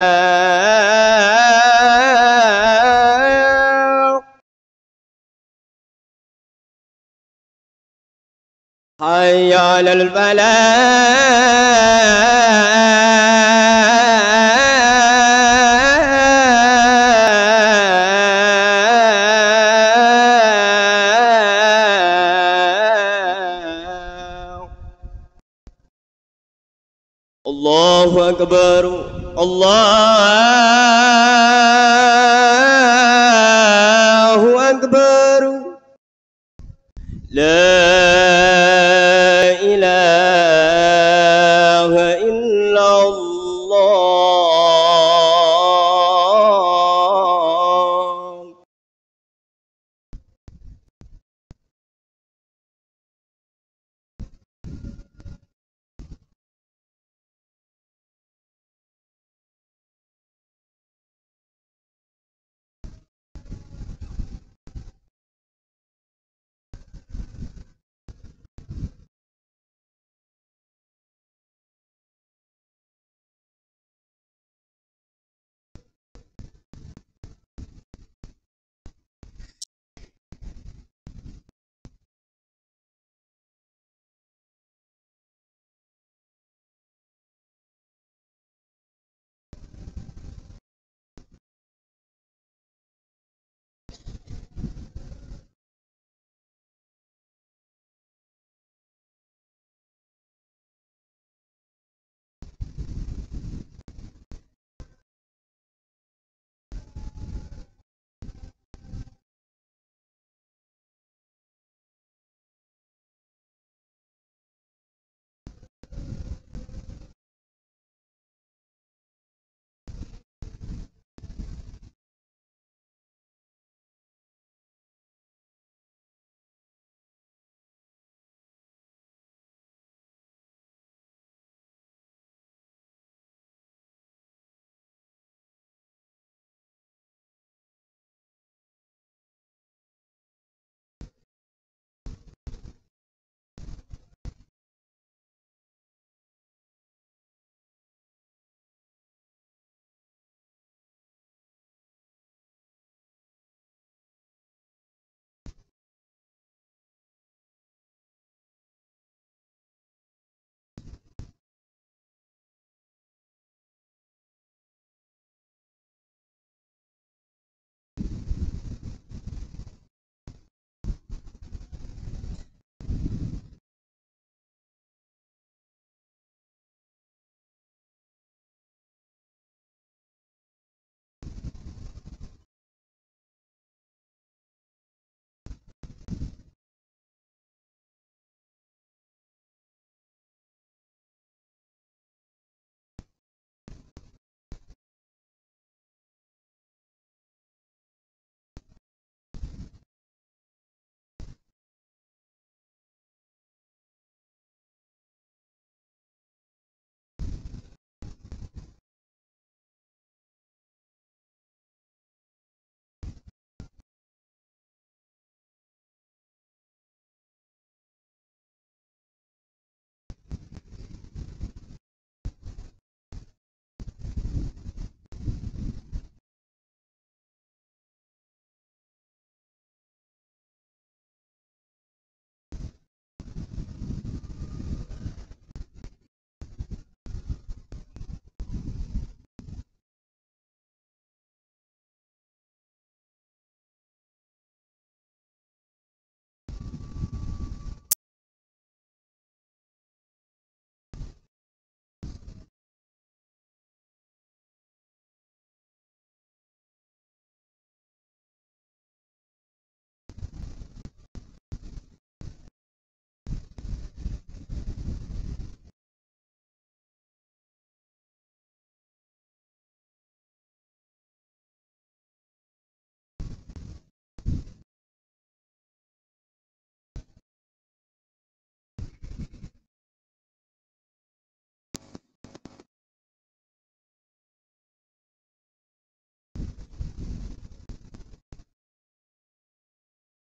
حي على البلاء الله أكبر Allah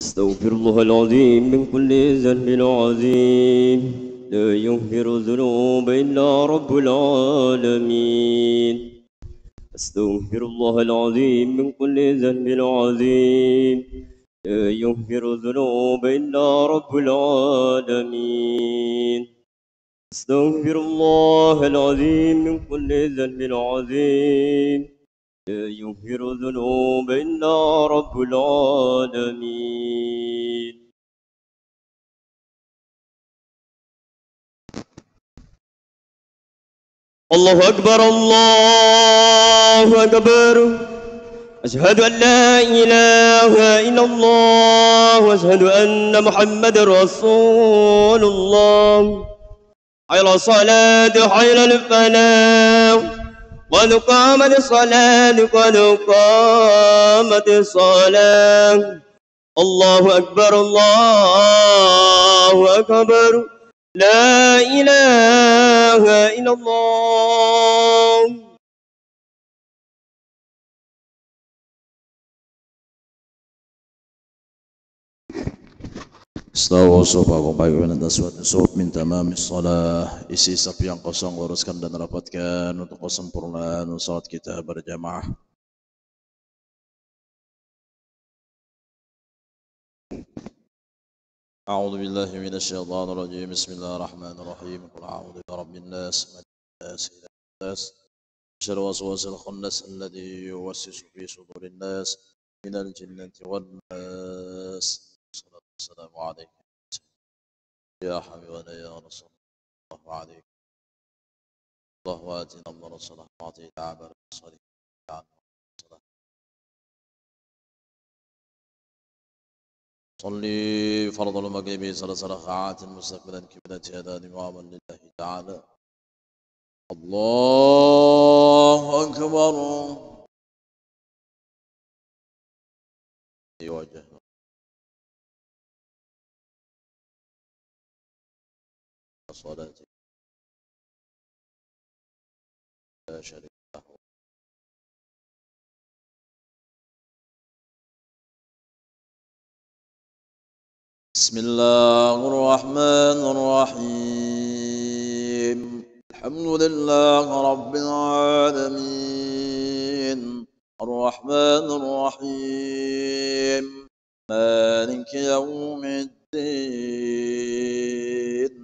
استغفر الله العظيم من كل ذنب عظيم لا يغفر الذنوب إلا رب العالمين استغفر الله العظيم من كل ذنب عظيم لا يغفر الذنوب إلا رب العالمين استغفر الله العظيم من كل ذنب عظيم يغفر ذنوب إلا رب العالمين الله أكبر الله أكبر أشهد أن لا إله إلا الله وأشهد أن محمد رسول الله حي على الصلاة حي الفلاح قد قامت الصلاة قد قامت الصلاة الله أكبر الله أكبر لا إله إلا الله Istawa sofa kubayuan atas suatu suhub min tamami salah Isi saf yang kosong luruskan dan rapatkan untuk kesempurnaan salat kita berjamaah أعوذ بالله من الشيطان الرجيم بسم الله الرحمن الرحيم قل أعوذ برب الناس من الناس إلى الناس شر وسوس الخنس الذي يوسوس في صدور الناس من الجنة والناس السلام عليك يا حبيبنا يا رسول الله عليك الله الله الله الله وأعطينا عبر الصالح صلي فرض المغرب الله ركعات مستقبلا كبدة هذا إماما لله تعالى الله أكبر في وجهه صلاة لا شريك له بسم الله الرحمن الرحيم الحمد لله رب العالمين الرحمن الرحيم مالك يوم الدين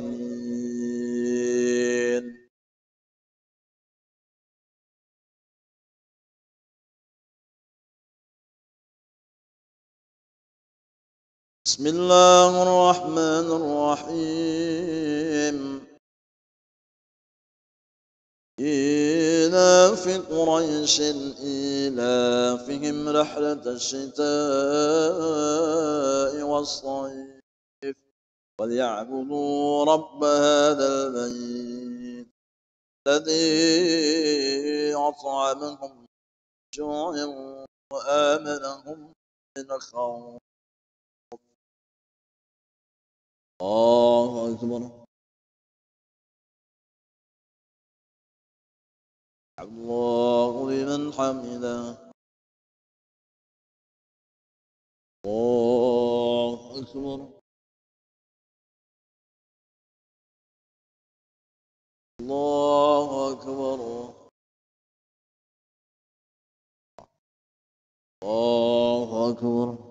بسم الله الرحمن الرحيم في قريش إيلافهم رحلة الشتاء والصيف وليعبدوا رب هذا البيت الذي أطعمهم من جوع وآمنهم من خوف الله أكبر الله لمن حمده الله أكبر الله أكبر الله أكبر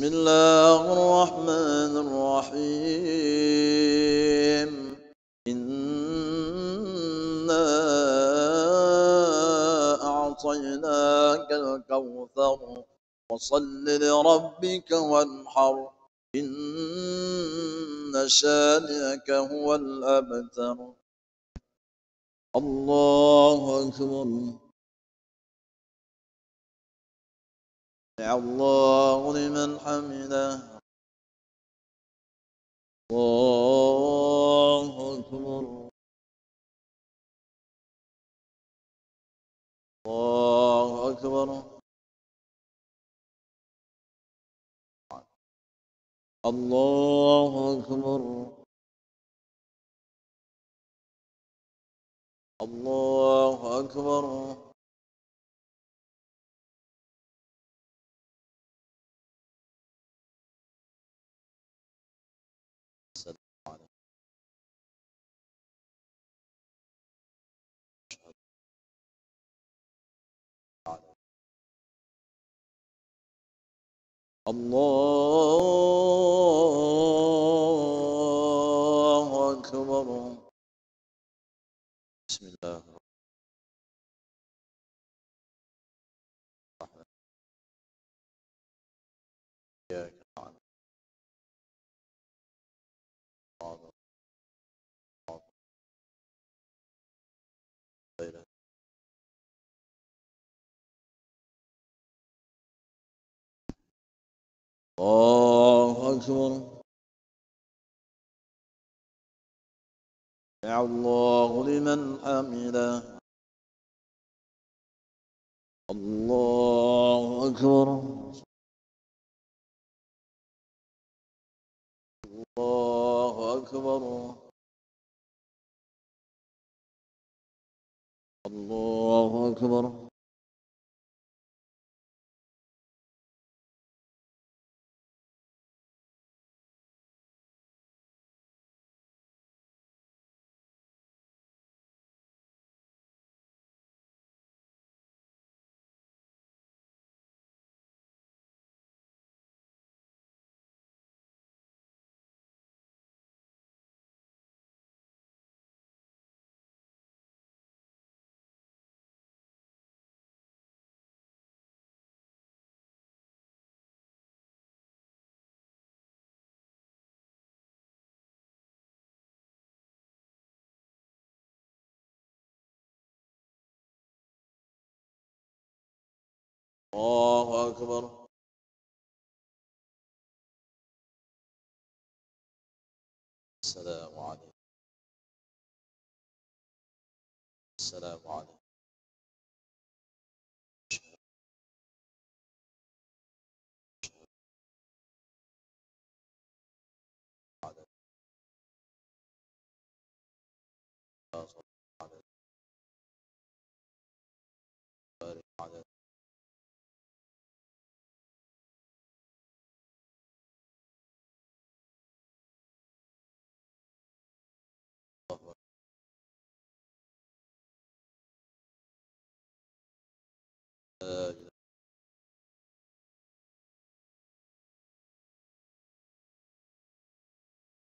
بسم الله الرحمن الرحيم إنا أعطيناك الكوثر وصل لربك وانحر إن شانئك هو الأبتر الله أكبر الله لمن حمده الله أكبر الله أكبر الله أكبر الله أكبر, الله أكبر الله الله أكبر يا الله لمن حمده الله أكبر الله أكبر الله أكبر الله أكبر السلام عليكم السلام عليكم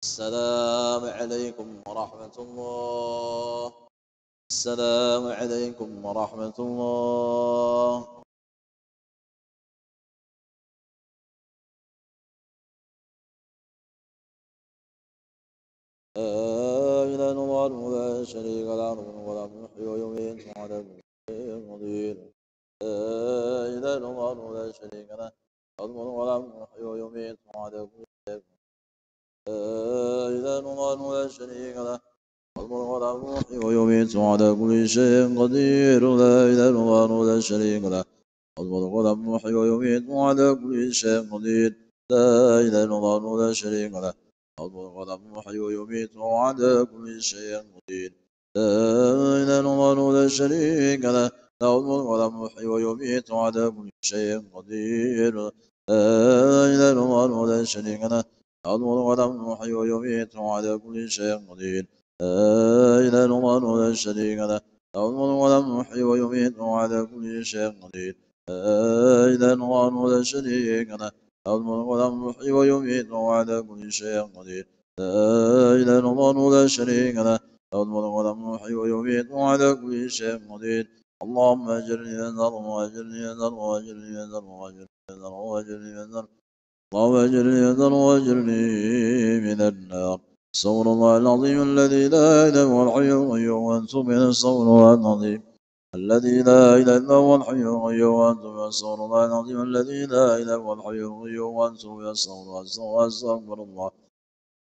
السلام عليكم ورحمة الله السلام عليكم ورحمة الله لا إله إلا الله لا شريك له ولا يحيي ويميت وعلى كل شيء إلى لا إله إلا الله لا شريك له الملك ولا يحيي ويميت وعلى كل شيء إله إلا الله لا شريك له الملك وله يحيي ويميت وعلى كل شيء قدير لا إله إلا الله لا شريك له الملك وله يحيي ويميت وعلى كل شيء قدير لا إله إلا الله لا شريك له الملك وله يحيي ويميت وعلى كل شيء قدير لا إله إلا الله لا شريك له له الملك وله يحيي ويميت وعلى كل شيء قدير لا إله إلا الله لا شريك له أدبر ولم يحيي ويميت وعلى كل شيء قدير لا إله إلا الله لا شريك له أدبر ولم يحيي ويميت وعلى كل شيء قدير لا إله إلا الله لا شريك له أدبر ولم يحيي ويميت وعلى كل شيء قدير لا إله إلا الله لا شريك له أدبر ولم يحيي ويميت وعلى كل شيء قدير اللهم أجرني من ذر وأجرني من ذر وأجرني من ذر وأجرني من ذر وأجرني من ذر اللهم اجرني ذر واجرني من النار صور الله العظيم الذي لا اله الا هو الحي القيوم وانتم من الصور العظيم الذي لا اله الا هو الحي القيوم وانتم من الصور العظيم الذي لا اله الا هو الحي القيوم وانتم من الصور الله استغفر الله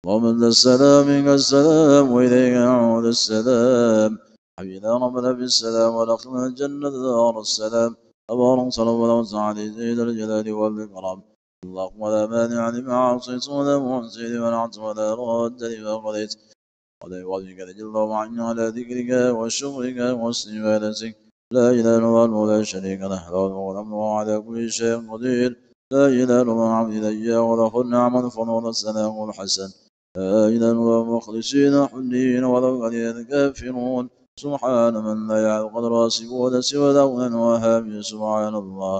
اللهم انت السلام منك السلام واليك يعود السلام حينا ربنا بالسلام ودخلنا الجنه دار السلام تبارك صلى الله عليه وسلم على سيد الجلال والاكرام اللهم لا مانع لما عصيت ولا معصي لما نعت ولا رد لما قضيت ولا يغادرك رجل الله عني على ذكرك وشكرك وحسن عبادتك لا إله إلا الله لا شريك له له الحمد على كل شيء قدير لا إله إلا الله عبد الي ولا خل نعم الفضل السلام الحسن لا إله إلا الله مخلصين حنين ولو كره الكافرون سبحان من لا يعلم قدر سوى سوى لونا وهاب سبحان الله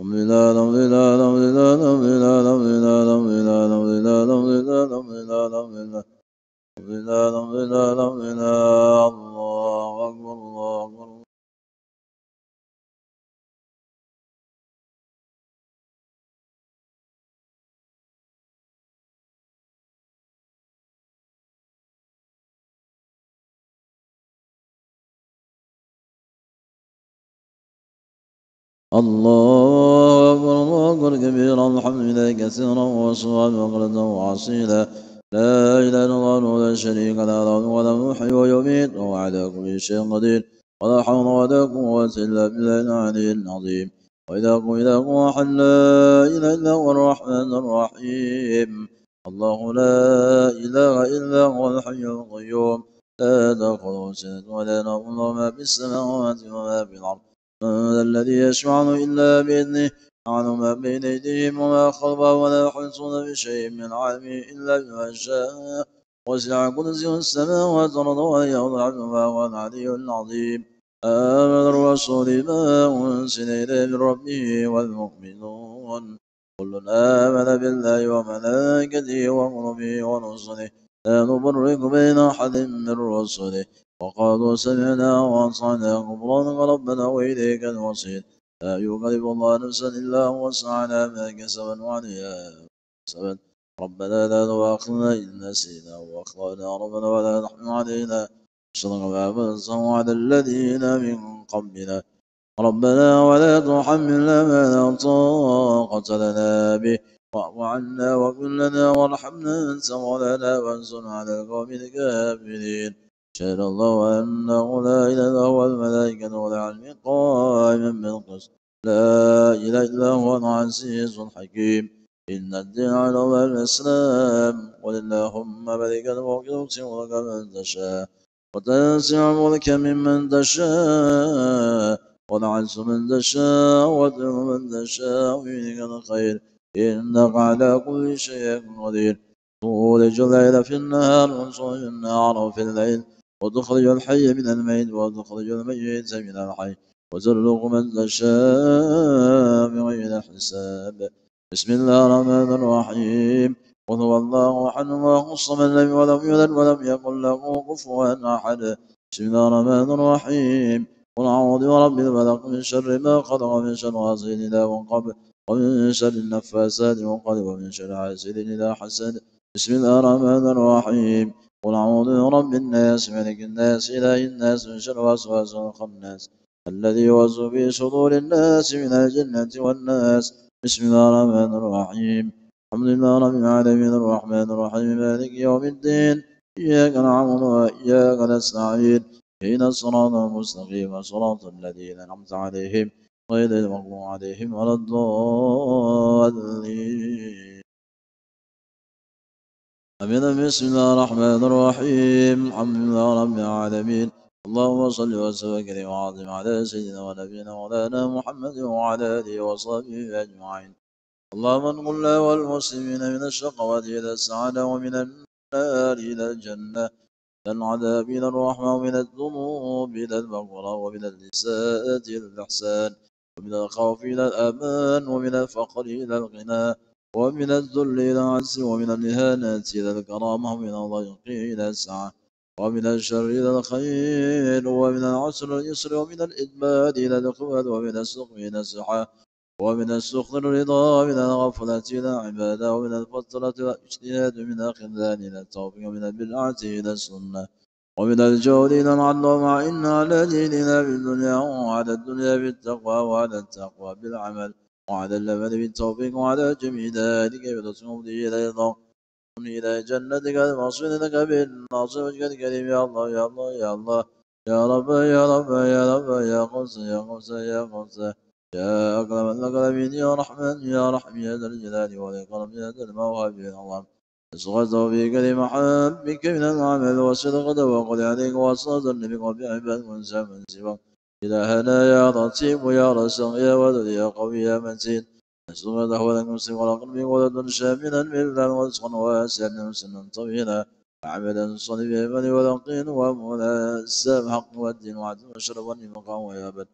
الله أكبر الله أكبر الله أكبر الله أكبر كبيرا الحمد لله كثيرا وصغيرا مغلدا وعصيلا لا إله إلا الله ولا شريك له له ولا محي ويميت وهو على كل شيء قدير ولا حول ولا قوة إلا بالله العلي العظيم وإذا قيل هو أحد لا إله إلا هو الرحمن الرحيم الله لا إله إلا هو الحي القيوم لا تأخذه سنة ولا نوم ما في السماوات وما في الأرض ذا الذي يشفع إلا بإذنه يعلم ما بين أيديهم وما خلفهم ولا يحيطون بشيء من علمه إلا بما شاء وسع كرسيه السماوات والأرض وأن يوضع ما هو العلي العظيم آمن الرسول ما أنزل إليه من ربه والمؤمنون كل آمن بالله وملائكته وكتبه ورسله لا نفرق بين أحد من رسله وقالوا سمعنا وأطعنا غفرانك ربنا وإليك المصير لا يكلف الله نفسا إلا وسعها ما كسبا وعليها ربنا لا تؤاخذنا إن نسينا وأخطأنا ربنا ولا تحمل علينا أشرك ما فنسوا على الذين من قبلنا ربنا ولا تحملنا ما لا طاقة لنا به واعف عنا واغفر لنا وارحمنا انت مولانا وانصرنا على القوم الكافرين شهد الله أنه لا إله إلا هو الملائكة والعلم قائما بالقسط لا إله إلا هو العزيز الحكيم إن الدين على الله الإسلام قل اللهم ملك الملك تؤتي من تشاء وتنزع ملك ممن تشاء والعز من تشاء وتذل من تشاء فيك الخير إنك على كل شيء قدير تولج الليل في النهار وتولج النهار في الليل وتخرج الحي من الميت وتخرج الميت من الحي وترزق من تشاء بغير حساب بسم الله الرحمن الرحيم قل هو الله احد الله الصمد لم ولم يلد ولم يكن له كفوا احد بسم الله الرحمن الرحيم قل اعوذ برب الفلق من شر ما خلق ومن شر غاسل اذا وقب ومن شر النفاسات وقد ومن شر حاسد اذا حسد بسم الله الرحمن الرحيم قل أعوذ برب الناس ملك الناس إله الناس من شر الوسواس الخناس الذي يوز في صدور الناس من الجنة والناس بسم الله الرحمن الرحيم الحمد لله رب العالمين الرحمن الرحيم مالك يوم الدين إياك نعبد وإياك نستعين إهدنا الصراط المستقيم صراط الذين أنعمت عليهم غير المغضوب عليهم ولا الضالين أمين بسم الله الرحمن الرحيم الحمد لله رب العالمين اللهم صل وسلم وكرم وعظم على سيدنا ونبينا مولانا محمد وعلى آله وصحبه أجمعين اللهم انقل لنا والمسلمين من الشقوة إلى السعادة ومن النار إلى الجنة من العذاب إلى الرحمة ومن الذنوب إلى المغفرة ومن الإساءة إلى الإحسان ومن الخوف إلى الأمان ومن الفقر إلى الغنى ومن الذل إلى العز ومن الإهانة إلى الكرامة ومن الضيق إلى السعة ومن الشر إلى الخير ومن العسر إلى اليسر ومن الإدمان إلى الإقبال ومن السخط إلى السحة ومن السخط الرضا ومن الغفلة إلى العبادة ومن الفترة إلى الاجتهاد ومن الخذلان إلى التوفيق ومن البدعة إلى السنة ومن الجود إلى العدل ومع إن على ديننا بالدنيا وعلى الدنيا بالتقوى وعلى التقوى بالعمل وعلى الأمد بالتوفيق وعلى جميع ذلك بتصمم إلى إلى جنتك ومصيرك بالناصر وجهك الكريم يا الله يا الله يا الله يا رب يا رب يا رب يا قدس يا قدس يا قدس يا أكرم الأكرمين يا رحمن يا رحيم يا ذا الجلال والإكرام يا ذا الموهب العظام اسقطه في كلمة حبك من العمل وصدقته وقل عليك وصلاة النبي وبعباد من سوى من سواك إلهنا يا رتيب يا رزاق يا ودود يا قوي يا متين نسألك دعوة كرسي قلبي ولد شاملا ملا ورزقا واسعا وسنا طويلا وعملا صليبا من ولقين ومولى السام حق والدين وعدل وشرب ويا ويابا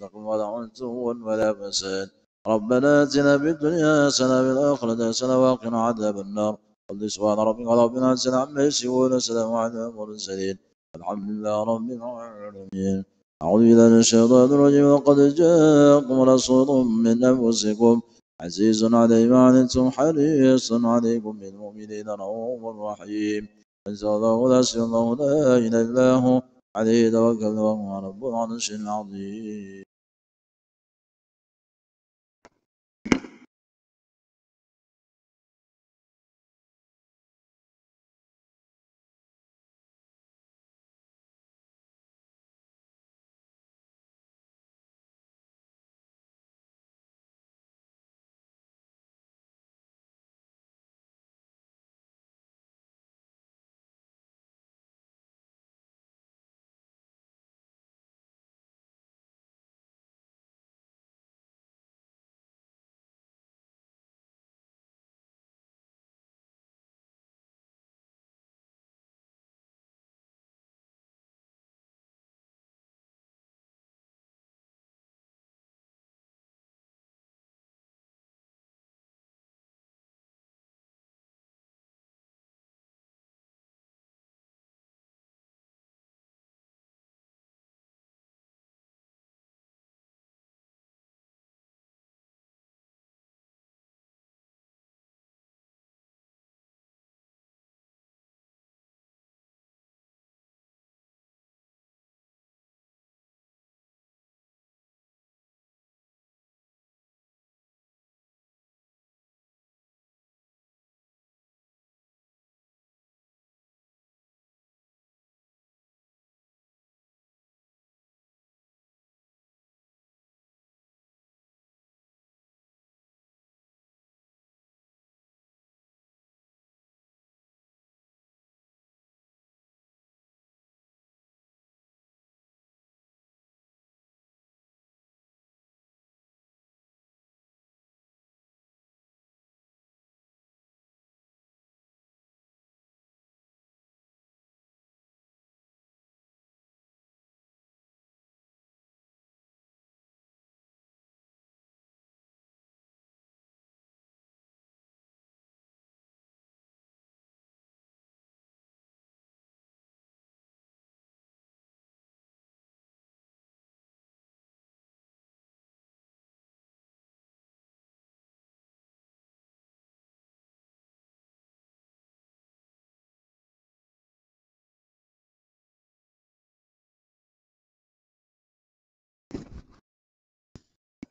لا قل ولا عنتو ولا فساد ربنا اتنا في الدنيا حسنة وفي الآخرة حسنة عذاب النار قل سبحان ربك ربنا اتنا عما يصفون سلام على المرسلين الحمد لله رب العالمين أعوذ بالله من الشيطان الرجيم وقد جاءكم رسول من أنفسكم عزيز عليه ما عنتم حريص عليكم بالمؤمنين رؤوف رحيم أنزل الله لا سوى الله لا إله إلا هو عليه توكلنا وهو رب العرش العظيم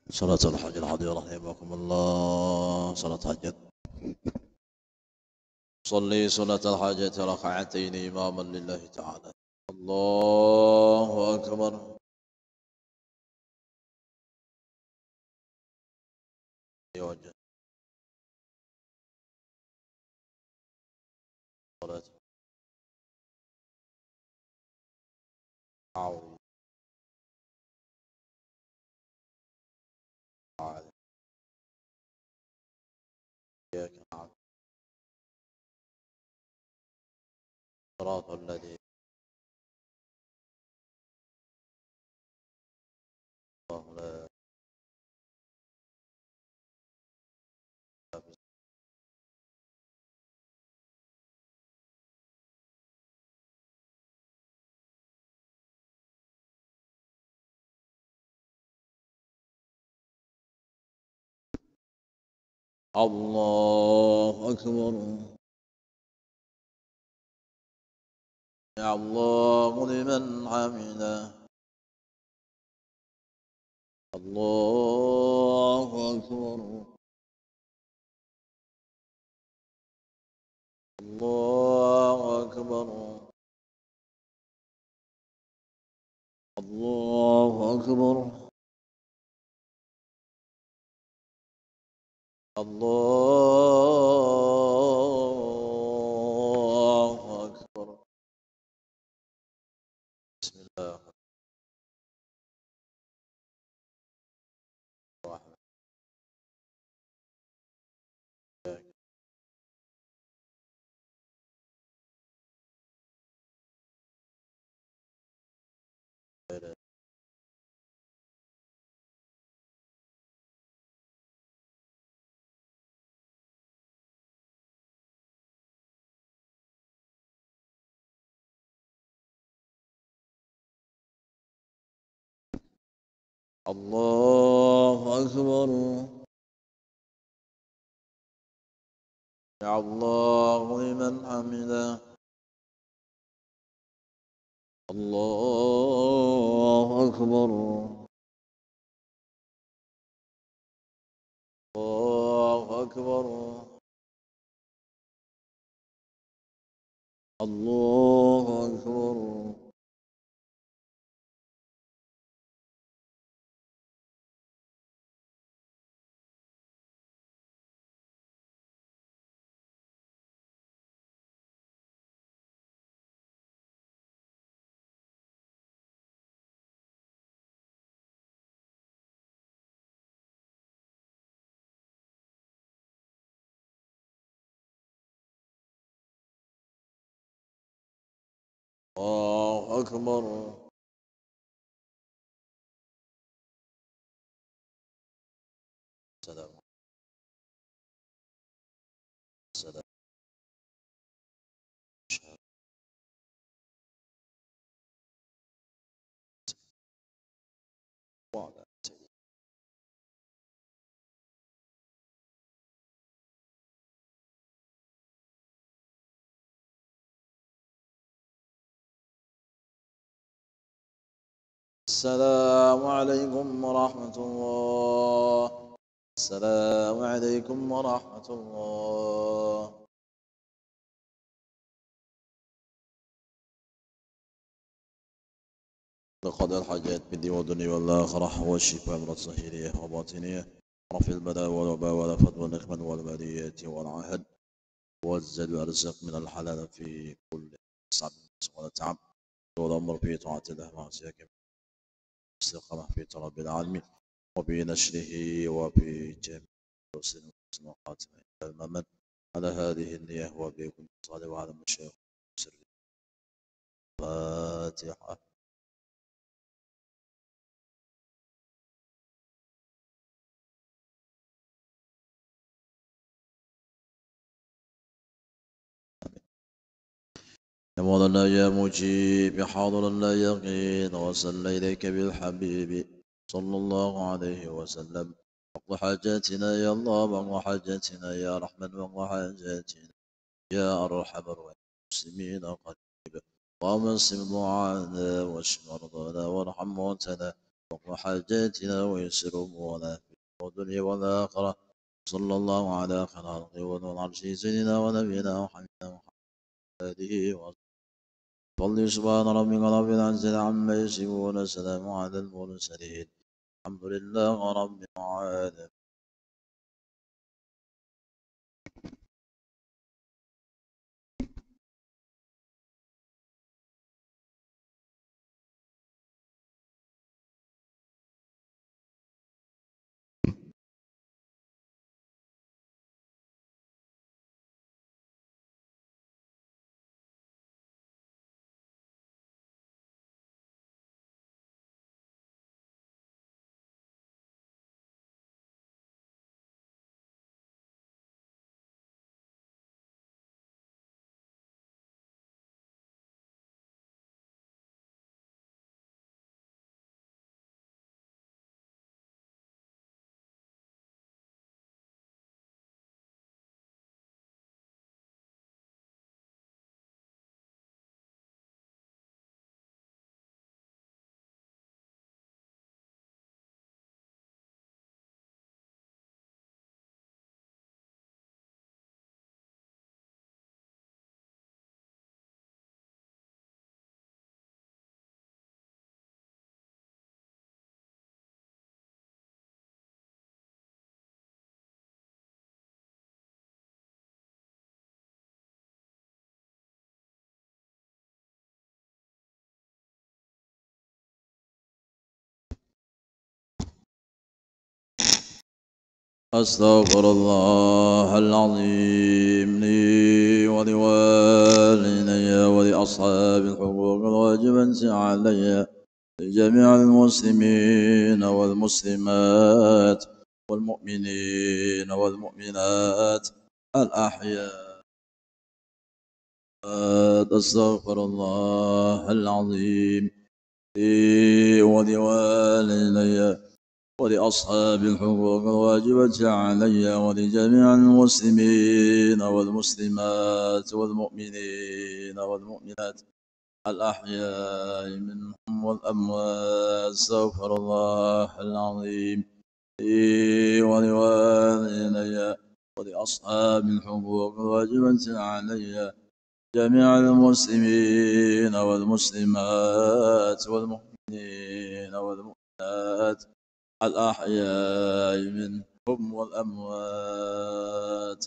صلاة الحج العظيم رحمكم الله صلاة حجة صلي صلاة الحاجة ركعتين إماما لله تعالى الله أكبر صلاة أعوذ الصراط الذي الله لا الله أكبر الله لمن حمده الله أكبر الله أكبر الله أكبر الله الله أكبر يا الله لمن حمده الله أكبر الله أكبر الله الله أكبر سلام سلام وعلى السلام عليكم ورحمة الله السلام عليكم ورحمة الله لقد الحاجات بدي ودني والآخرة والشفاء من الصهيرية وباطنية رفع البلاء والوباء والأفد والنقمة والبلية والعهد والزاد والرزق من الحلال في كل صعب ولا تعب والأمر في طاعة الله مع والاستقامة في طلب العلم وبنشره وبجميع حسن وحسن وخاتمة إلى الممن على هذه النية وبكم صالح وعلى مشايخ المسلمين فاتحة يا مولانا يا مجيب يا حاضر لا يقين وصل إليك بالحبيب صلى الله عليه وسلم وقض حاجاتنا يا الله وقض حاجاتنا يا رحمن وقض حاجاتنا يا أرحم المسلمين قريب اللهم اسم معانا واشف مرضانا وارحم موتنا وقض حاجاتنا ويسر أمورنا في الدنيا والآخرة صلى الله على خلقه ونور عرشه سيدنا ونبينا محمد وعلى آله وصحبه فضل سبحان ربك رب العزة عما يصفون سلام على المرسلين الحمد لله رب العالمين أستغفر الله العظيم لي ولوالدي ولأصحاب الحقوق الواجبة علي لجميع المسلمين والمسلمات والمؤمنين والمؤمنات الأحياء أستغفر الله العظيم لي ولوالدي ولأصحاب الحقوق الواجبة علي ولجميع المسلمين والمسلمات والمؤمنين والمؤمنات الأحياء منهم والأموات استغفر الله العظيم لي ولوالدي ولأصحاب الحقوق الواجبة علي جميع المسلمين والمسلمات والمؤمنين والمؤمنات الأحياء منهم والأموات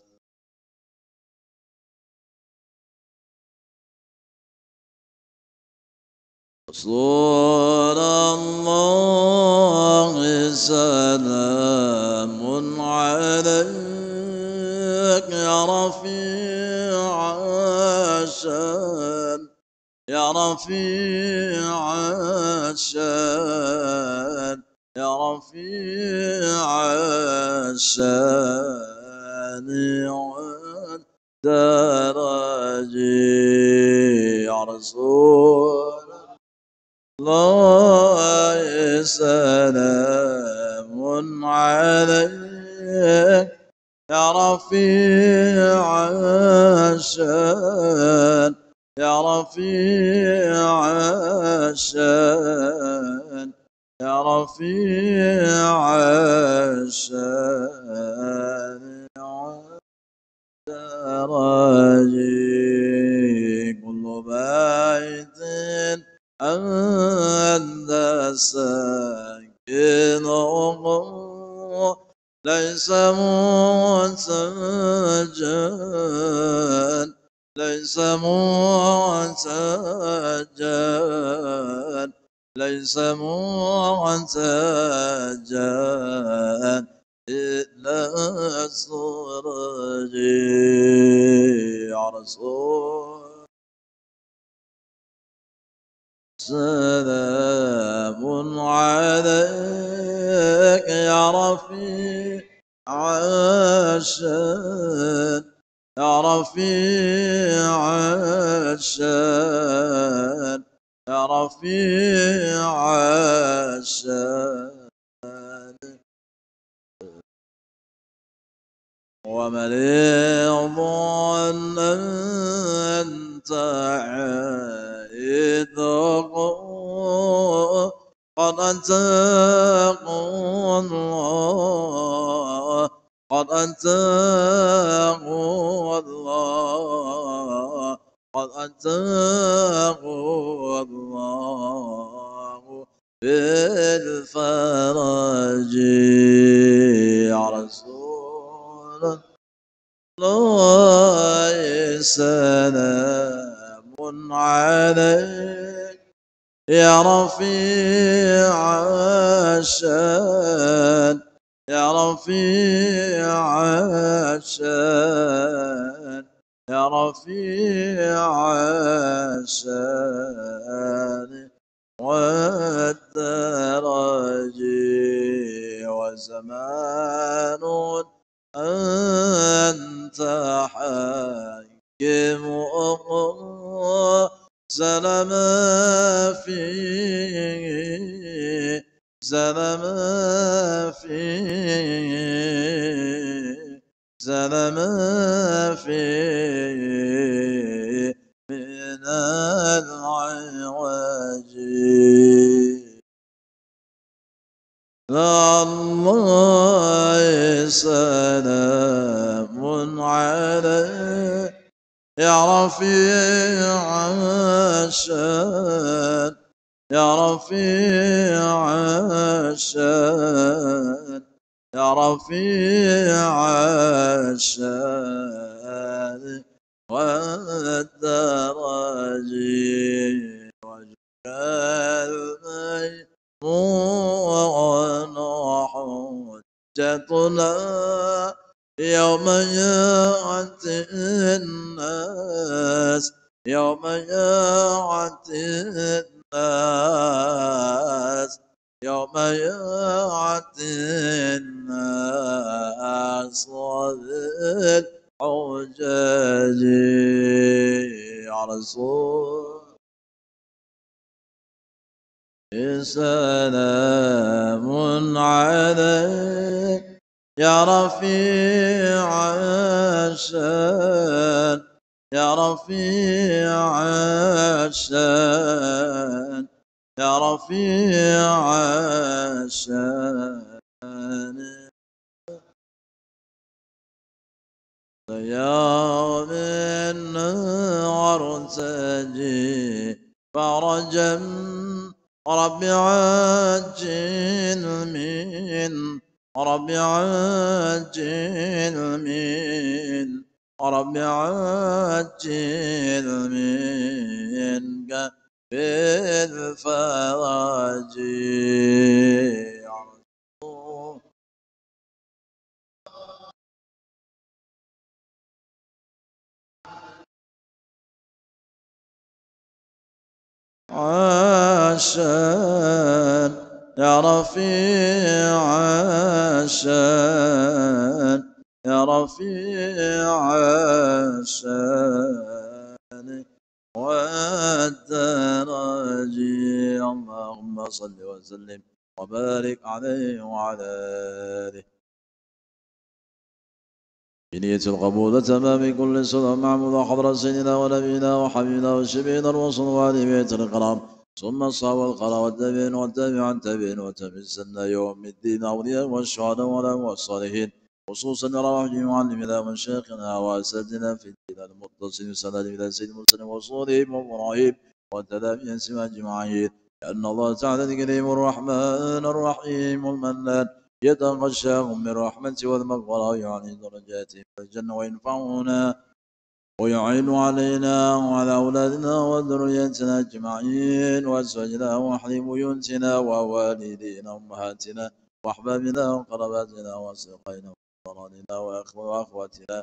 رسول الله سلام عليك يا رفيع الشان يا رفيع الشان رفيع الشان والدرج يا رسول الله سلام عليك يا رفيع الشان يا رفيع الشان رفيع شارع درجي كل بيت أنت ساكن ليس منسجا ليس منسجا ليس موعدا إلا سرج رسول سلام عليك يا رفيع عشان يا رفيع عشان رفيع الشان ومريض أنت عيدك قد تقول الله قد تقول الله قد أتاه الله بالفرج يا رسول الله سلام عليك يا رفيع الشان يا رفيع الشان رفيع الشان والدرج وزمان أنت حكم سلم فيه سلم فيه أنزل ما فيه من العوج الله سلام عليه يا رفيع الشان يا رفيع الشان يا رفيع الشان والدرج وجل ميمون حجتنا يوم يأتي الناس يوم يأتي الناس يوم يأتي الناس الحجاج عرسون إسان 苗。زيت القبول تمام كل سنة معمود حضر سيدنا ونبينا وحبيبنا وشبينا الوصل وعلي بيت القرام ثم الصحابة القرى والتابعين والتابع التابعين وتابعين سنة يوم الدين أولياء والشهداء والصالحين خصوصا رواح معلمنا شيخنا وأسدنا في الدين المتصل بسند إلى سيد المرسلين وصولهم وإبراهيم وتلاميذ سوى أجمعين لأن الله تعالى الكريم الرحمن الرحيم المنان يتغشاهم من والمغفرة يعني درجاتهم في الجنة وينفعنا ويعين علينا وعلى أولادنا وذريتنا أجمعين وأزواجنا وأحلي بيوتنا ووالدينا وأمهاتنا وأحبابنا وقرباتنا وأصدقائنا وأخواننا وأخواتنا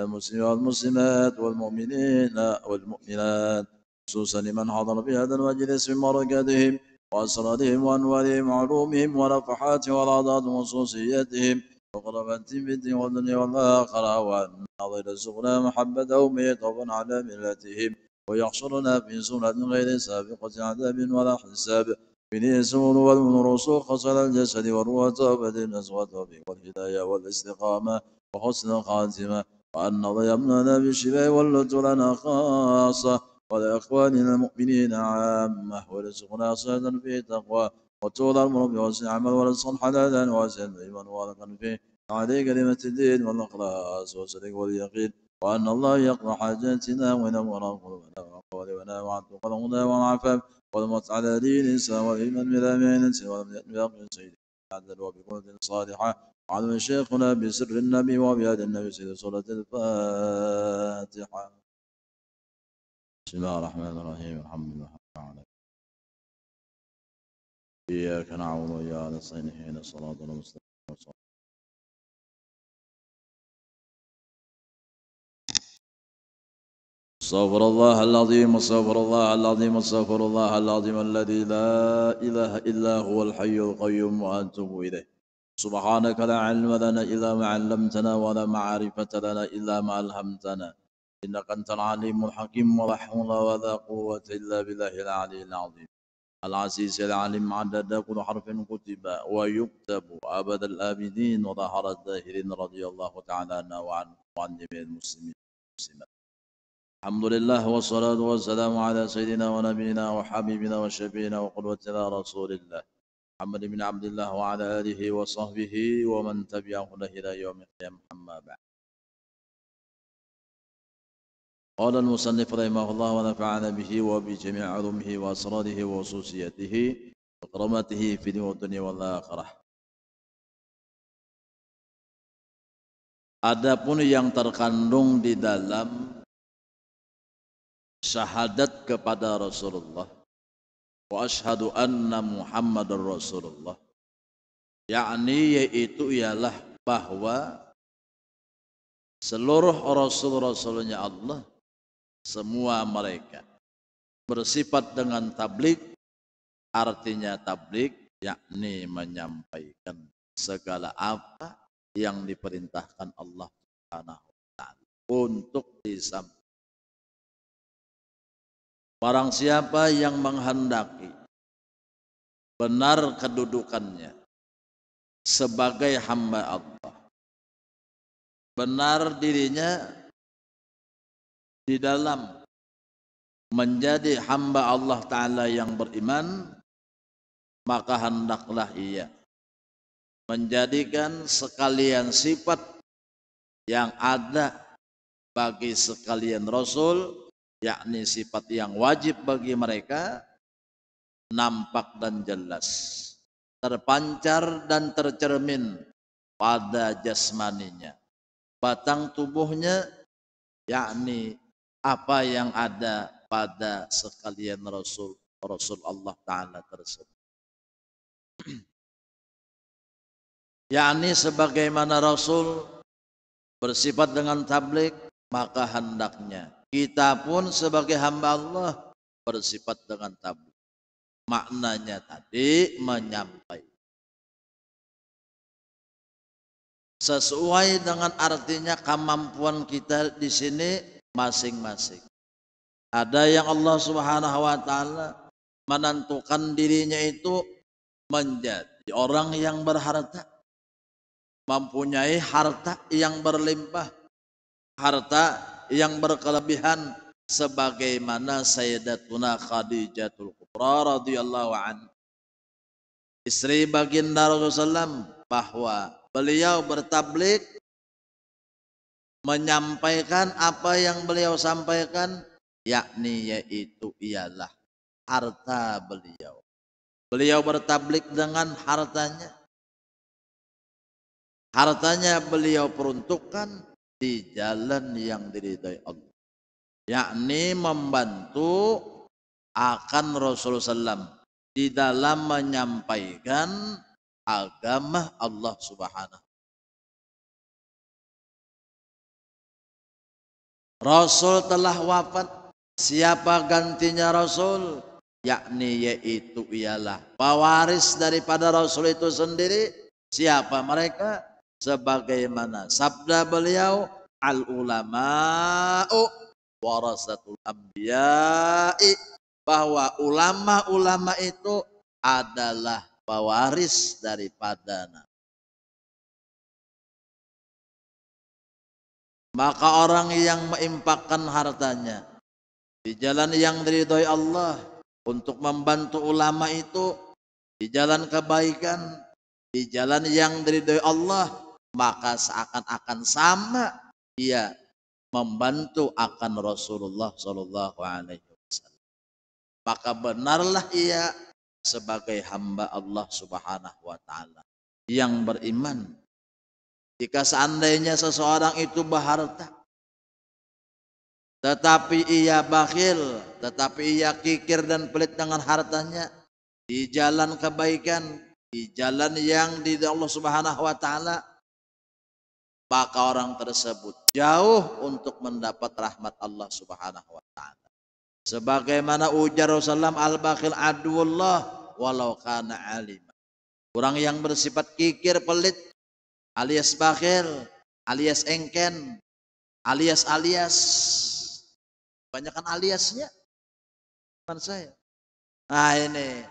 المسلمين والمسلمات والمؤمنين والمؤمنات خصوصا لمن حضر في هذا المجلس من بركاتهم وأسرارهم وأنوارهم وعلومهم ونفحات ورادات خصوصيتهم وقرب التمد والدنيا والآخرة وأن نظر سغنا محبتهم يطوفا على ملتهم ويحشرنا في سنة غير سابقة عذاب ولا حساب من سور والمن رسوخ صلى الجسد والروح توبة النزوة والهداية والاستقامة وحسن الخاتمة وأن ضيمنا بالشفاء لنا خاصة ولإخواننا المؤمنين عامة ورزقنا صلاة في تقوى وطول العمر بوسع عمل ورزقا حلالا واسعا طيبا وارقا فيه عليك كلمة الدين والإخلاص والصدق واليقين وأن الله يقضى حاجاتنا وينور قلوبنا وأقوالنا وعن قلوبنا والعفاف والموت على دين الإنسان والإيمان بلا معنة ولم بأقل سيدي عدل وبقوة صالحة وعلم شيخنا بسر النبي وبهدي النبي سيد سورة الفاتحة بسم الله الرحمن الرحيم الحمد لله رب العالمين إياك نعبد وإياك نستعين اهدنا الصراط المستقيم صراط استغفر الله العظيم استغفر الله العظيم استغفر الله العظيم الذي لا إله إلا هو الحي القيوم وأتوب إليه سبحانك لا علم لنا إلا ما علمتنا ولا معرفة لنا إلا ما ألهمتنا إنك أنت العليم الحكيم ولا حول ولا قوة إلا بالله العلي العظيم العزيز العليم عدد كل حرف كتب ويكتب أبد الآبدين وظهر الظاهرين رضي الله تعالى عنا وعن وعن جميع المسلمين والمسلمات الحمد لله والصلاة والسلام على سيدنا ونبينا وحبيبنا وشفينا وقدوتنا رسول الله محمد بن عبد الله وعلى آله وصحبه ومن تبعه له إلى يوم القيامة أما بعد قال المصنف رحمه الله ونفعنا به وبجميع علومه واسراره وخصوصيته وكرامته في الدنيا والآخرة Adapun yang terkandung di dalam syahadat kepada Rasulullah wa asyhadu anna Muhammadar Rasulullah yakni yaitu ialah bahwa seluruh rasul-rasulnya Allah semua mereka bersifat dengan tablik artinya tablik yakni menyampaikan segala apa yang diperintahkan Allah Subhanahu taala untuk disampaikan Barang siapa yang menghendaki benar kedudukannya sebagai hamba Allah benar dirinya di dalam menjadi hamba Allah Ta'ala yang beriman, maka hendaklah ia menjadikan sekalian sifat yang ada bagi sekalian Rasul, yakni sifat yang wajib bagi mereka, nampak dan jelas, terpancar dan tercermin pada jasmaninya, batang tubuhnya, yakni apa yang ada pada sekalian Rasul Rasul Allah Ta'ala tersebut. yakni sebagaimana Rasul bersifat dengan tablik, maka hendaknya kita pun sebagai hamba Allah bersifat dengan tablik. Maknanya tadi menyampaikan. Sesuai dengan artinya kemampuan kita di sini masing-masing. Ada yang Allah Subhanahu wa taala menentukan dirinya itu menjadi orang yang berharta, mempunyai harta yang berlimpah, harta yang berkelebihan sebagaimana Sayyidatuna Khadijatul Kubra radhiyallahu anha istri baginda Rasulullah bahwa beliau bertablik menyampaikan apa yang beliau sampaikan yakni yaitu ialah harta beliau. Beliau bertablik dengan hartanya. Hartanya beliau peruntukkan di jalan yang diridhai Allah. Yakni membantu akan Rasulullah SAW di dalam menyampaikan agama Allah Subhanahu Rasul telah wafat. Siapa gantinya Rasul? Yakni yaitu ialah pewaris daripada Rasul itu sendiri. Siapa mereka? Sebagaimana sabda beliau al ulama'u warasatul anbiya'i bahwa ulama-ulama itu adalah pewaris daripada Maka orang yang menginfakkan hartanya di jalan yang diridhoi Allah untuk membantu ulama itu di jalan kebaikan, di jalan yang diridhoi Allah, maka seakan-akan sama ia membantu akan Rasulullah Shallallahu Alaihi Wasallam. Maka benarlah ia sebagai hamba Allah Subhanahu Wa Taala yang beriman jika seandainya seseorang itu berharta, tetapi ia bakhil, tetapi ia kikir dan pelit dengan hartanya di jalan kebaikan, di jalan yang di Allah Subhanahu wa taala, maka orang tersebut jauh untuk mendapat rahmat Allah Subhanahu wa taala. Sebagaimana ujar Rasulullah al-bakhil aduullah walau kana alim. Orang yang bersifat kikir pelit alias bakhil, alias engken, alias-alias. Banyakan aliasnya. Teman saya. Nah ini.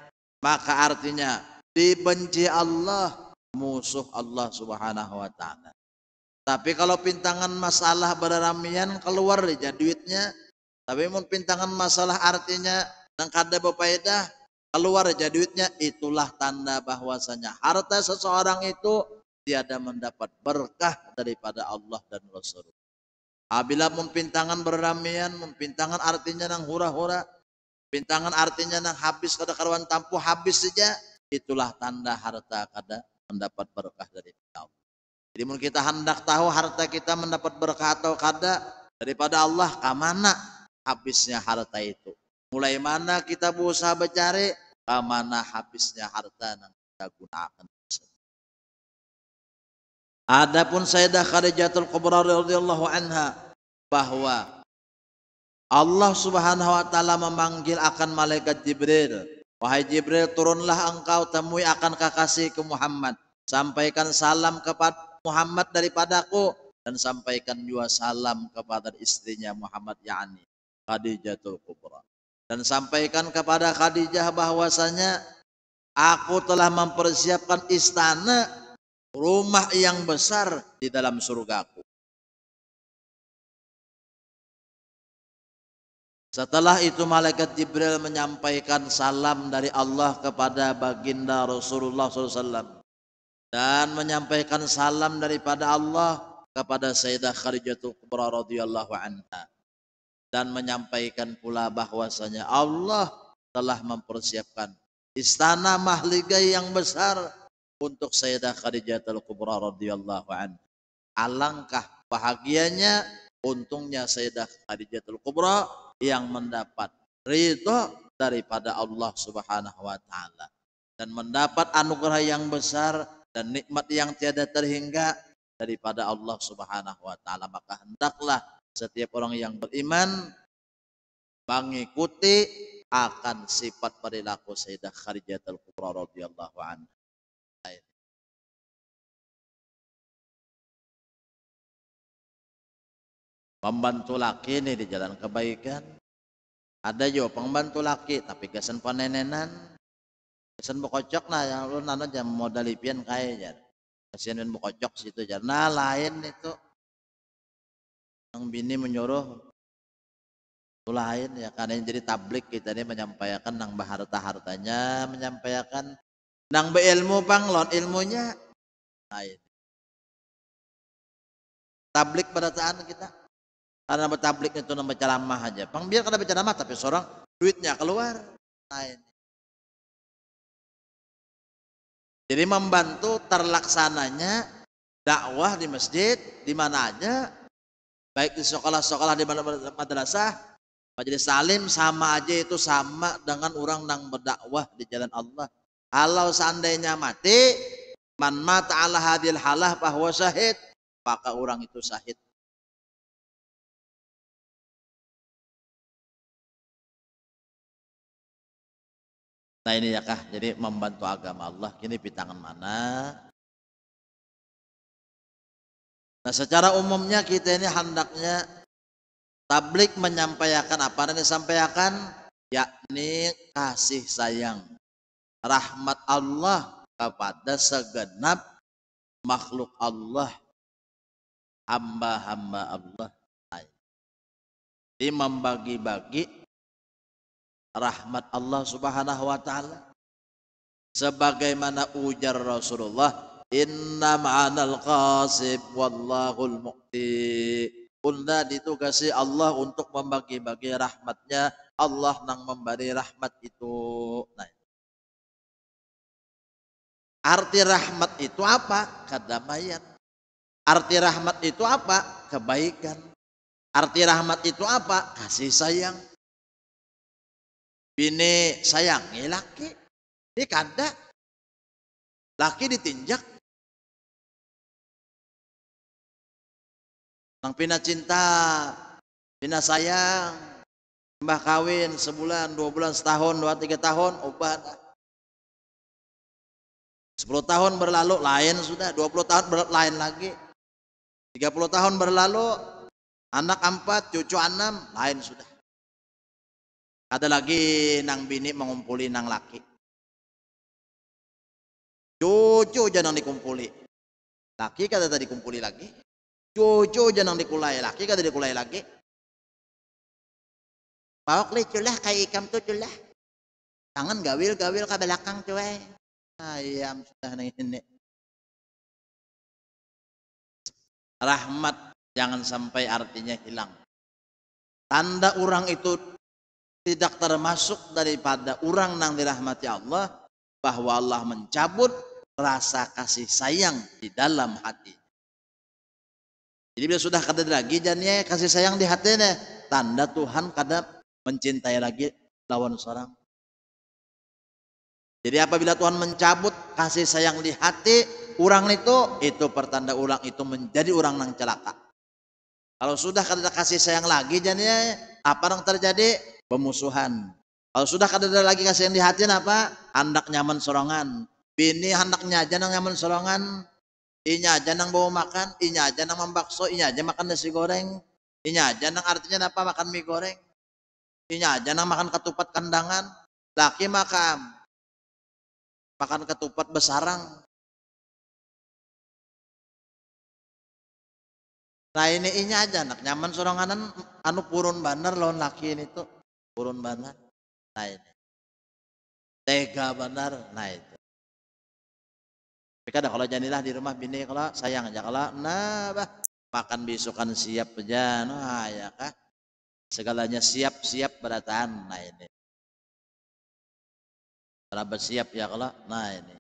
Maka artinya dibenci Allah, musuh Allah subhanahu wa ta'ala. Tapi kalau pintangan masalah beramian keluar aja duitnya. Tapi mau pintangan masalah artinya nang kada bepaedah keluar aja duitnya itulah tanda bahwasanya harta seseorang itu tiada mendapat berkah daripada Allah dan Rasul. Apabila mempintangan beramian, mempintangan artinya nang hura-hura, pintangan artinya nang habis kada karuan tampu habis saja, itulah tanda harta kada mendapat berkah dari Allah. Jadi mun kita hendak tahu harta kita mendapat berkah atau kada daripada Allah, ke mana habisnya harta itu. Mulai mana kita berusaha mencari, ke mana habisnya harta yang kita gunakan. Adapun Sayyidah Khadijatul Kubra radhiyallahu anha bahwa Allah Subhanahu wa taala memanggil akan malaikat Jibril. Wahai Jibril, turunlah engkau temui akan kekasihku Muhammad. Sampaikan salam kepada Muhammad daripadaku dan sampaikan juga salam kepada istrinya Muhammad yakni Khadijatul Kubra. Dan sampaikan kepada Khadijah bahwasanya aku telah mempersiapkan istana rumah yang besar di dalam surgaku. Setelah itu malaikat Jibril menyampaikan salam dari Allah kepada baginda Rasulullah SAW dan menyampaikan salam daripada Allah kepada Sayyidah Khadijah Kubra radhiyallahu anha dan menyampaikan pula bahwasanya Allah telah mempersiapkan istana mahligai yang besar untuk Sayyidah Khadijah Al-Kubra radhiyallahu an. Alangkah bahagianya untungnya Sayyidah Khadijah Al-Kubra yang mendapat ridho daripada Allah Subhanahu wa taala dan mendapat anugerah yang besar dan nikmat yang tiada terhingga daripada Allah Subhanahu wa taala maka hendaklah setiap orang yang beriman mengikuti akan sifat perilaku Sayyidah Khadijatul Kubra radhiyallahu anha pembantu laki ini di jalan kebaikan ada juga pembantu laki tapi kesan penenenan kesan bokocok nah yang lu nana jam modal ipian kayaknya kasihan bokocok situ nah lain itu yang bini menyuruh itu lain ya karena yang jadi tablik kita ini menyampaikan nang baharta hartanya menyampaikan nang beilmu lon ilmunya lain tablik perasaan kita karena bertablik itu nama ceramah aja. Pang biar kada berceramah tapi seorang duitnya keluar. Lain. Nah, Jadi membantu terlaksananya dakwah di masjid di mana aja baik di sekolah-sekolah di mana-mana madrasah majelis salim sama aja itu sama dengan orang yang berdakwah di jalan Allah kalau seandainya mati man mata ala hadil halah bahwa syahid maka orang itu syahid Nah ini ya kah, jadi membantu agama Allah ini tangan mana? Nah secara umumnya kita ini hendaknya tablik menyampaikan apa yang disampaikan yakni kasih sayang rahmat Allah kepada segenap makhluk Allah hamba-hamba Allah. Jadi nah, membagi-bagi rahmat Allah Subhanahu wa taala. Sebagaimana ujar Rasulullah, "Inna ma'anal qasib wallahul muqti." Qulna ditugasi Allah untuk membagi-bagi rahmatnya. Allah nang memberi rahmat itu. Nah, Arti rahmat itu apa? Kedamaian. Arti rahmat itu apa? Kebaikan. Arti rahmat itu apa? Kasih sayang. Bini sayangi ya laki. Ini kanda Laki ditinjak. Nang pina cinta, pina sayang, mbah kawin sebulan, dua bulan, setahun, dua, tiga tahun, obat. Sepuluh tahun berlalu, lain sudah. Dua puluh tahun berlalu, lain lagi. Tiga puluh tahun berlalu, anak empat, cucu enam, lain sudah. Ada lagi nang bini mengumpuli nang laki. Cucu jangan dikumpuli. Laki kata tadi kumpuli lagi. Cucu jangan dikulai laki kata dikulai lagi. Bawa li culah kayak ikam tu culah. Tangan gawil-gawil ke belakang cuy. Ayam sudah ini. Rahmat jangan sampai artinya hilang. Tanda orang itu tidak termasuk daripada orang yang dirahmati Allah bahwa Allah mencabut rasa kasih sayang di dalam hati. Jadi bila sudah kada lagi jadinya kasih sayang di hatinya tanda Tuhan kada mencintai lagi lawan seorang. Jadi apabila Tuhan mencabut kasih sayang di hati orang itu, itu pertanda ulang itu menjadi orang yang celaka. Kalau sudah kada kasih sayang lagi jadinya apa yang terjadi? pemusuhan. Kalau sudah kada ada lagi kasihan di hati apa? Hendak nyaman sorongan. Bini handaknya aja nang nyaman sorongan. Inya aja nang bawa makan, inya aja nang membakso, inya aja makan nasi goreng. Inya aja nang artinya apa? Makan mie goreng. Inya aja nang makan ketupat kandangan. Laki makam. Makan ketupat besarang. Nah ini inya aja nak nyaman sorongan anu purun bandar lawan laki ini tuh turun mana? Nah ini. Tega benar. Nah itu. Tapi kalau janilah di rumah bini kalau sayang aja kalau nah bah makan besokan siap aja nah ya kah segalanya siap-siap berataan nah ini Kalau bersiap ya kalau nah ini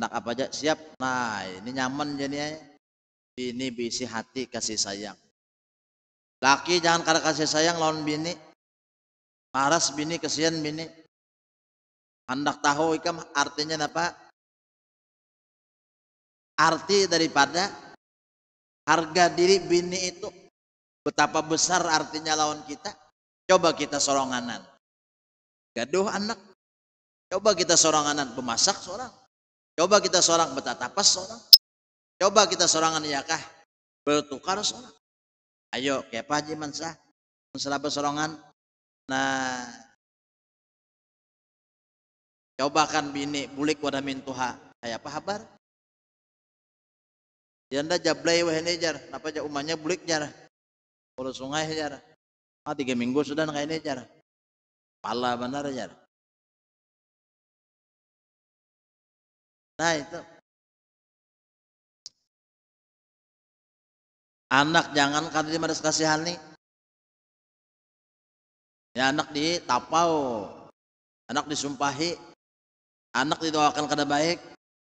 Enak apa aja siap nah ini nyaman jadinya ya. bini bisi hati kasih sayang laki jangan karena kasih sayang lawan bini Maras bini kesian bini. Hendak tahu ikam artinya apa? Arti daripada harga diri bini itu betapa besar artinya lawan kita. Coba kita soronganan. Gaduh anak. Coba kita soronganan pemasak seorang. Coba kita seorang betatapas seorang. Coba kita sorangan yakah bertukar seorang. Ayo, kayak Pak Haji Mansah, selama sorongan Nah, coba kan bini bulik wadah mintuha. Kayak apa kabar? Janda ya jablay wahene jar, napa jauh umannya bulik jar. Kalau sungai jar. Ah tiga minggu sudah nggak ini jar. Pala benar jar. Nah itu anak jangan kata dia merasa nih. Ya anak tapau, anak disumpahi, anak didoakan kada baik,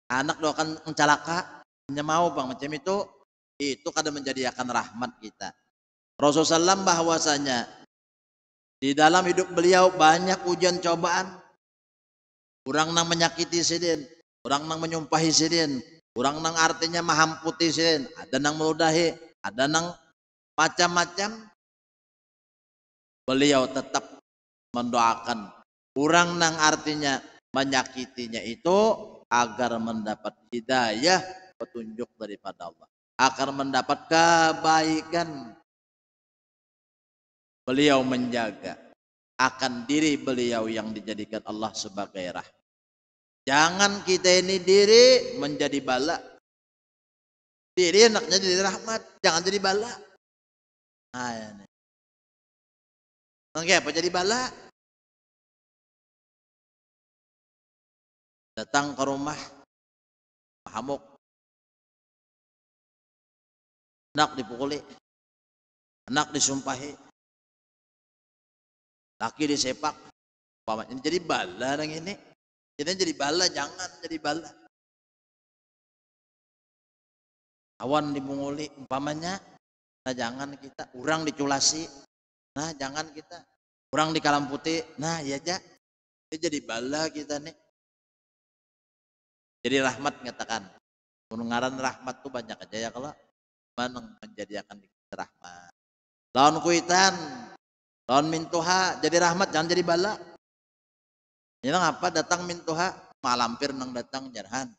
anak doakan hanya menyemau bang macam itu, itu kada menjadikan rahmat kita. Rasulullah SAW bahwasanya di dalam hidup beliau banyak ujian cobaan. kurang nang menyakiti sidin, kurang nang menyumpahi sidin, kurang nang artinya mahamputi sidin, ada nang meludahi, ada nang macam-macam beliau tetap mendoakan kurang nang artinya menyakitinya itu agar mendapat hidayah petunjuk daripada Allah agar mendapat kebaikan beliau menjaga akan diri beliau yang dijadikan Allah sebagai rahmat Jangan kita ini diri menjadi bala. Diri anaknya jadi rahmat, jangan jadi bala. Nah, ini. Oke, apa jadi bala? Datang ke rumah hamuk. Anak dipukuli. Anak disumpahi. Laki disepak. Ini jadi bala yang ini. Jadi jadi bala, jangan jadi bala. Awan dipunguli, umpamanya, nah jangan kita, orang diculasi, Nah, jangan kita kurang di kalam putih. Nah, ya aja. Ya jadi bala kita nih. Jadi rahmat mengatakan. Pengaran rahmat tuh banyak aja ya kalau mana menjadikan rahmat. Lawan kuitan, lawan mintuha, jadi rahmat jangan jadi bala. Ini apa datang mintuha, malampir nang datang jarhan.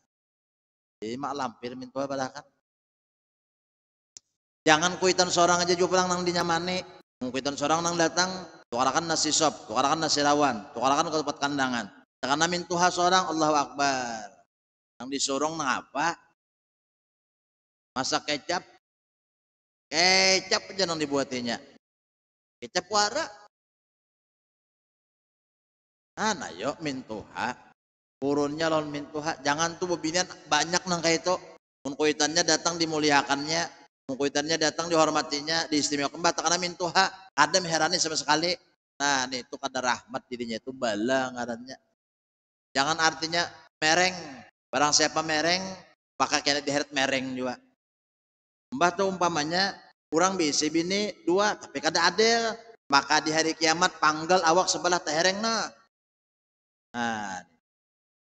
Jadi malampir mintuha balakan. Jangan kuitan seorang aja juga pulang nang dinyamani. Mungkin seorang nang datang, tukarakan nasi sop, tukarakan nasi rawan, tukarakan ke tempat kandangan. Karena mintuha seorang Allahu Akbar. Yang disorong nang apa? Masak kecap. Kecap aja nang dibuatinya. Kecap warak. Nah, yuk mintuha. kurunnya lawan mintuha. Jangan tuh bebinian banyak nang kayak itu. Kuitannya datang dimuliakannya kuitannya datang dihormatinya, diistimewakan. karena mintuha. ada herani sama sekali. Nah, ini itu kada rahmat dirinya itu bala ngarannya. Jangan artinya mereng. Barang siapa mereng, maka kena diheret mereng juga. Mbah tuh umpamanya kurang bisa bini dua, tapi kada adil. Maka di hari kiamat panggal awak sebelah tehereng na. Nah, nah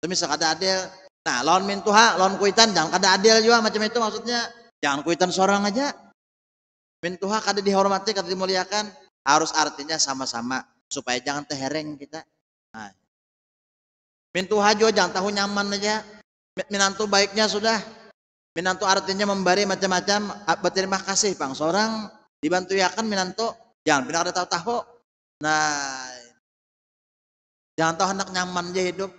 itu misal kada adil. Nah, lawan mintuha, lawan kuitan, jangan kada adil juga macam itu maksudnya. Jangan kuitan seorang aja. Mintuha kada dihormati, kada dimuliakan. Harus artinya sama-sama. Supaya jangan tehereng kita. Nah. Mintuha juga jangan tahu nyaman aja. Minantu baiknya sudah. Minantu artinya memberi macam-macam. Ah, berterima kasih bang. Seorang dibantu yakan minantu. Jangan benar ada tahu-tahu. Nah. Jangan tahu anak nyaman aja hidup.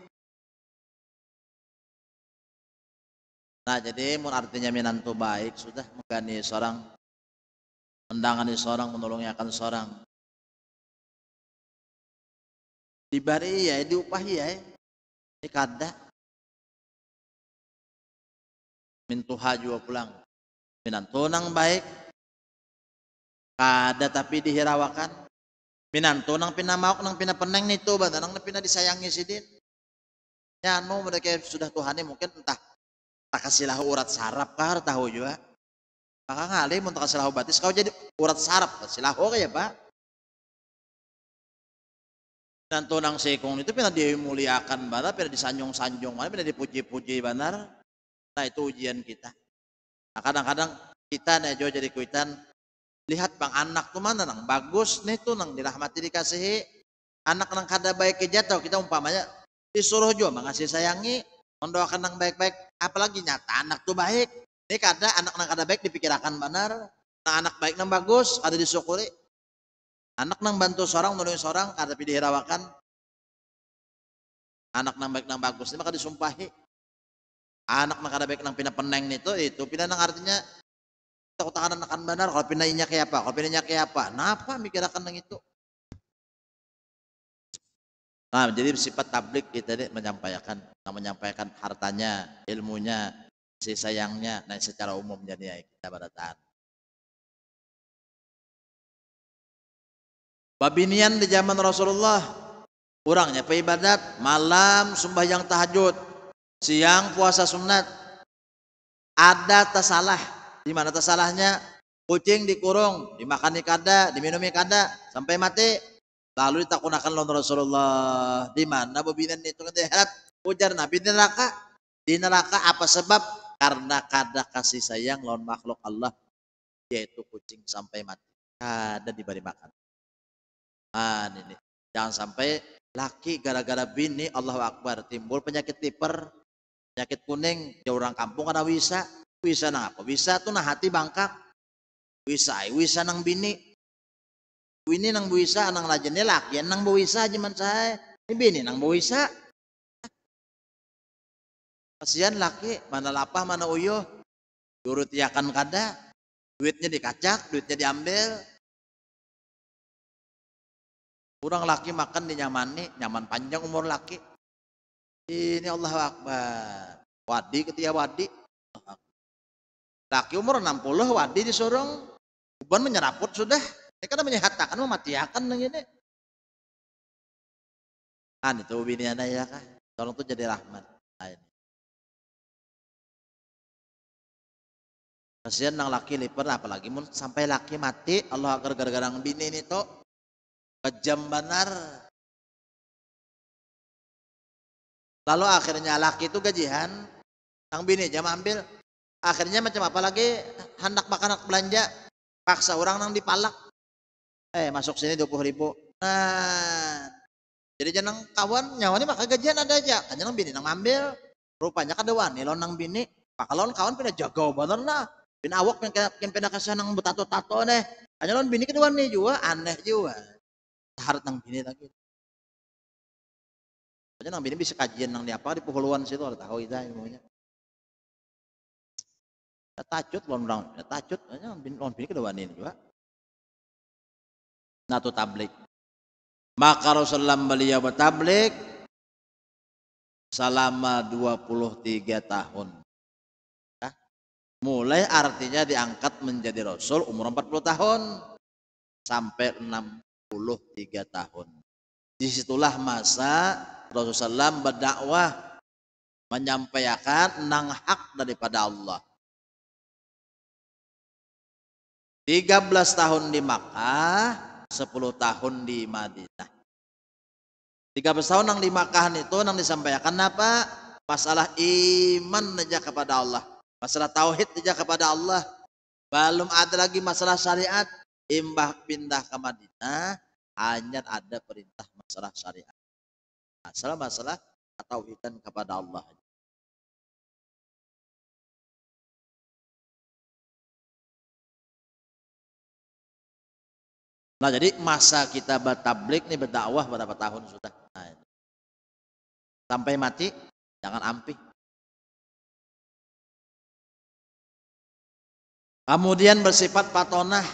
Nah, jadi mun artinya minan tu baik sudah menggani seorang mendangani seorang menolongnya akan seorang. dibari ya, di ya, ini kada. Mintuha juga pulang. Minan nang baik. Kada tapi dihirawakan. Minan nang pina mauk nang pina peneng nih tuh, nang pina disayangi sidin. Ya, mau mereka sudah tuhani mungkin entah Tak kasihlah urat sarap kah tahu juga maka ngalih mun takasilah batis kau jadi urat sarap kasihlah oke ya pak dan tunang sekong itu pernah dimuliakan benar, pernah disanjung-sanjung mana, pernah dipuji-puji benar. Nah itu ujian kita. Nah kadang-kadang kita nih jauh jadi kuitan, lihat bang anak tuh mana nang bagus nih tuh nang dirahmati dikasihi anak nang kada baik kejatuh kita umpamanya disuruh juga mengasih sayangi mendoakan yang baik-baik apalagi nyata anak tuh baik ini kada anak-anak kada baik dipikirkan benar nah, anak baik nang bagus ada disyukuri anak nang bantu seorang nolong seorang kada pilih hirawakan anak nang baik nang bagus ini maka disumpahi anak nang kada baik nang pindah peneng itu itu pindah nang artinya takut anak akan benar kalau pindahnya kayak apa kalau pindahnya kayak apa napa nah, mikirakan nang itu Nah, jadi sifat tablik itu tadi menyampaikan, menyampaikan hartanya, ilmunya, sisa sayangnya, nah secara umum jadi ya kita pada taat. Babinian di zaman Rasulullah, kurangnya peribadat, malam yang tahajud, siang puasa sunat, ada tersalah, Di mana tersalahnya? Kucing dikurung, dimakan ikada, diminum ikada, sampai mati Lalu ditakutkan lawan Rasulullah di mana bidan itu kan akhirat ujar Nabi di neraka. Di neraka apa sebab? Karena kada kasih sayang lawan makhluk Allah yaitu kucing sampai mati. Kada diberi makan. Ah ini. Jangan sampai laki gara-gara bini Allah Akbar timbul penyakit tiper, penyakit kuning, ya orang kampung karena bisa. Bisa nang apa? Bisa tuh nah hati bangkak. Wisa, bisa nang bini, ini nang buisa nang lajen nilak ya nang buisa jaman saya ini bini nang buisa kasihan laki mana lapah mana uyuh turut tiakan ya kada duitnya dikacak duitnya diambil kurang laki makan dinyamani nyaman panjang umur laki ini Allah Akbar wadi ketia wadi laki umur 60 wadi disorong uban menyeraput sudah Ya karena menyehatakan nang oh, ini. Kan itu bini anak ya kah? Tolong tuh jadi rahmat. Nah, Kasihan nang laki liper apalagi mun sampai laki mati Allah agar gara-gara nang bini ini tuh kejam benar. Lalu akhirnya laki itu gajihan, nang bini jam ambil. Akhirnya macam apa lagi? Hendak makan belanja, paksa orang nang dipalak eh masuk sini 20 ribu nah jadi jeneng kawan nyawanya maka gajian ada aja kan jeneng bini nang ambil rupanya kada kan nih nilon nang bini pakalon kawan pindah jago bener lah pindah awak pindah, pindah ke sana nang betato tato nih hanya lon bini kedua kan nih juga aneh juga harus nang bini lagi aja nang bini bisa kajian nang di apa di puhuluan situ ada tahu itu ilmunya ya tajud lawan orang ya tajud hanya bini kedua kan nih juga Natu tablik. Maka Rasulullah beliau bertablik selama 23 tahun. Ya. Mulai artinya diangkat menjadi Rasul umur 40 tahun sampai 63 tahun. Disitulah masa Rasulullah SAW berdakwah menyampaikan nang hak daripada Allah. 13 tahun di Makkah, 10 tahun di Madinah. 13 tahun yang dimakan itu yang disampaikan apa? Masalah iman saja kepada Allah. Masalah tauhid saja kepada Allah. Belum ada lagi masalah syariat. Imbah pindah ke Madinah hanya ada perintah masalah syariat. Masalah-masalah tauhidan kepada Allah. Nah jadi masa kita bertablik nih berdakwah berapa tahun sudah. Nah, Sampai mati jangan ampih. Kemudian bersifat patonah.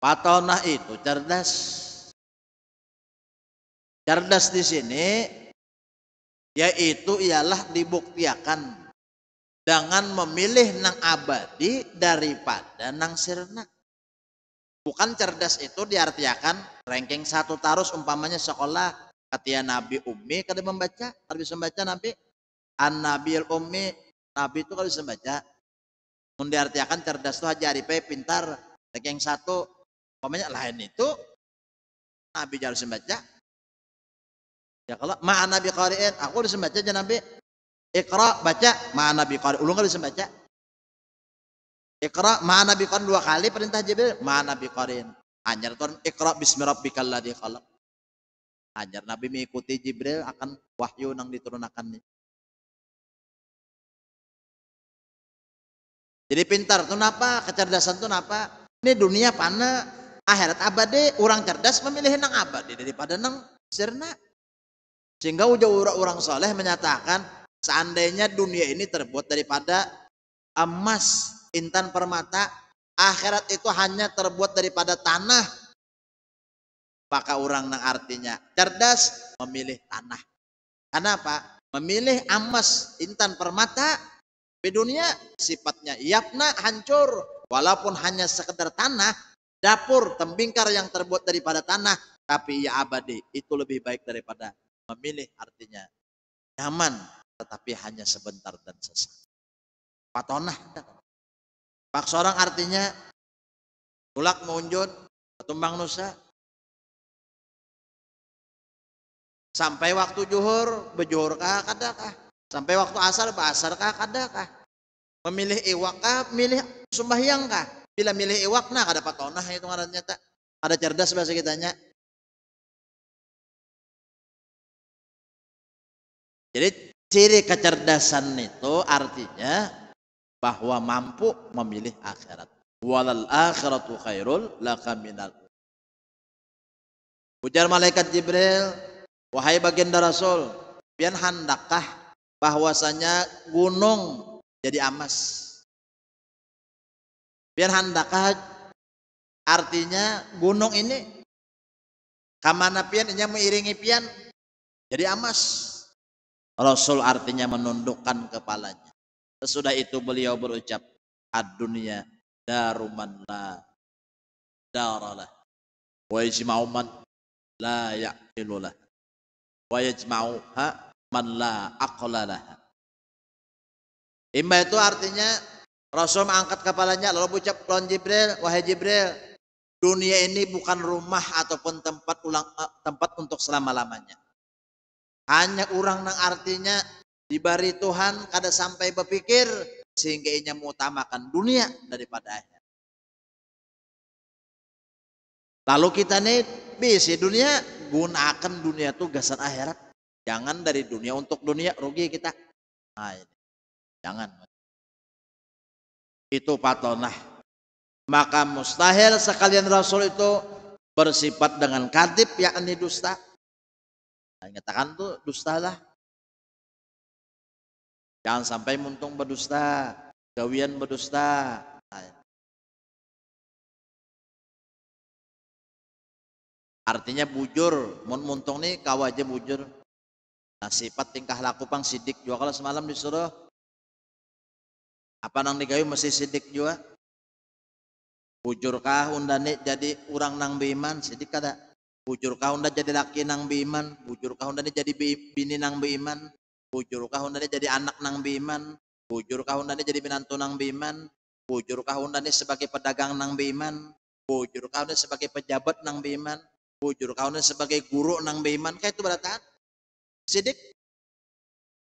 Patonah itu cerdas. Cerdas di sini yaitu ialah dibuktiakan dengan memilih nang abadi daripada nang sirna. Bukan cerdas itu diartikan ranking satu tarus umpamanya sekolah kata Nabi Ummi kada membaca, kada bisa membaca Nabi an Nabil Ummi Nabi itu kada bisa membaca. Mun diartikan cerdas itu Haji Arifai pintar ranking satu umpamanya lain itu Nabi jadi bisa membaca. Ya kalau ma Nabi Qari'in, aku bisa membaca aja Nabi. Iqra baca ma Nabi Qari'in, ulung kada bisa membaca. Iqra nabi biqarin dua kali perintah Jibril nabi qarin. Anjar turun Iqra bismi rabbikal ladzi khalaq. Anjar Nabi mengikuti Jibril akan wahyu yang diturunkan nih. Jadi pintar tuh napa, kecerdasan tuh napa. Ini dunia pana, akhirat abadi, orang cerdas memilih nang abadi daripada nang sirna. Sehingga ujah orang soleh menyatakan, seandainya dunia ini terbuat daripada emas, intan permata, akhirat itu hanya terbuat daripada tanah. Maka orang nang artinya cerdas memilih tanah. Kenapa? Memilih amas intan permata di dunia sifatnya yapna hancur walaupun hanya sekedar tanah dapur tembingkar yang terbuat daripada tanah tapi ia abadi itu lebih baik daripada memilih artinya nyaman tetapi hanya sebentar dan sesaat. Patonah Pak sorang artinya tulak munjud tumbang nusa. Sampai waktu juhur bejuhur kah kadakah? Sampai waktu asar basar kah kadakah? Memilih iwak kah? Milih sembahyang kah? Bila milih iwak nah kada patonah itu ngaranya tak. Ada cerdas bahasa kitanya. Jadi ciri kecerdasan itu artinya bahwa mampu memilih akhirat. Walal akhiratu khairul laka minal. Ujar malaikat Jibril, wahai baginda Rasul, pian handakah bahwasanya gunung jadi amas? Pian handakah artinya gunung ini kamana pian inya mengiringi pian jadi amas. Rasul artinya menundukkan kepalanya. Sesudah itu beliau berucap, ad-dunya daruman la daralah wa yajma'u man la ya'ilulah. wa ha man la aqlalah imba itu artinya Rasul mengangkat kepalanya lalu berucap, lawan Jibril, wahai Jibril, dunia ini bukan rumah ataupun tempat ulang tempat untuk selama-lamanya. Hanya orang yang artinya Dibari Tuhan kada sampai berpikir sehingga inya mengutamakan dunia daripada akhirat. Lalu kita nih bisi dunia gunakan dunia tuh gasan akhirat. Jangan dari dunia untuk dunia rugi kita. Nah, ini. Jangan. Itu patonah. Maka mustahil sekalian Rasul itu bersifat dengan kadib yakni dusta. Nah, katakan tuh lah. Jangan sampai muntung berdusta, gawian berdusta. Artinya bujur, mun muntung nih kawaja bujur. Nah sifat tingkah laku pang sidik juga kalau semalam disuruh apa nang digayu mesti sidik juga. Bujurkah undane jadi orang nang beiman sidik kada. Bujurkah unda jadi laki nang beiman, bujurkah undane jadi bini nang beiman bujur kahundane jadi anak nang biman bujur kahundane jadi menantu nang biman bujur kahundane sebagai pedagang nang biman bujur kahundane sebagai pejabat nang biman bujur kahundane sebagai guru nang biman kayak itu berarti sidik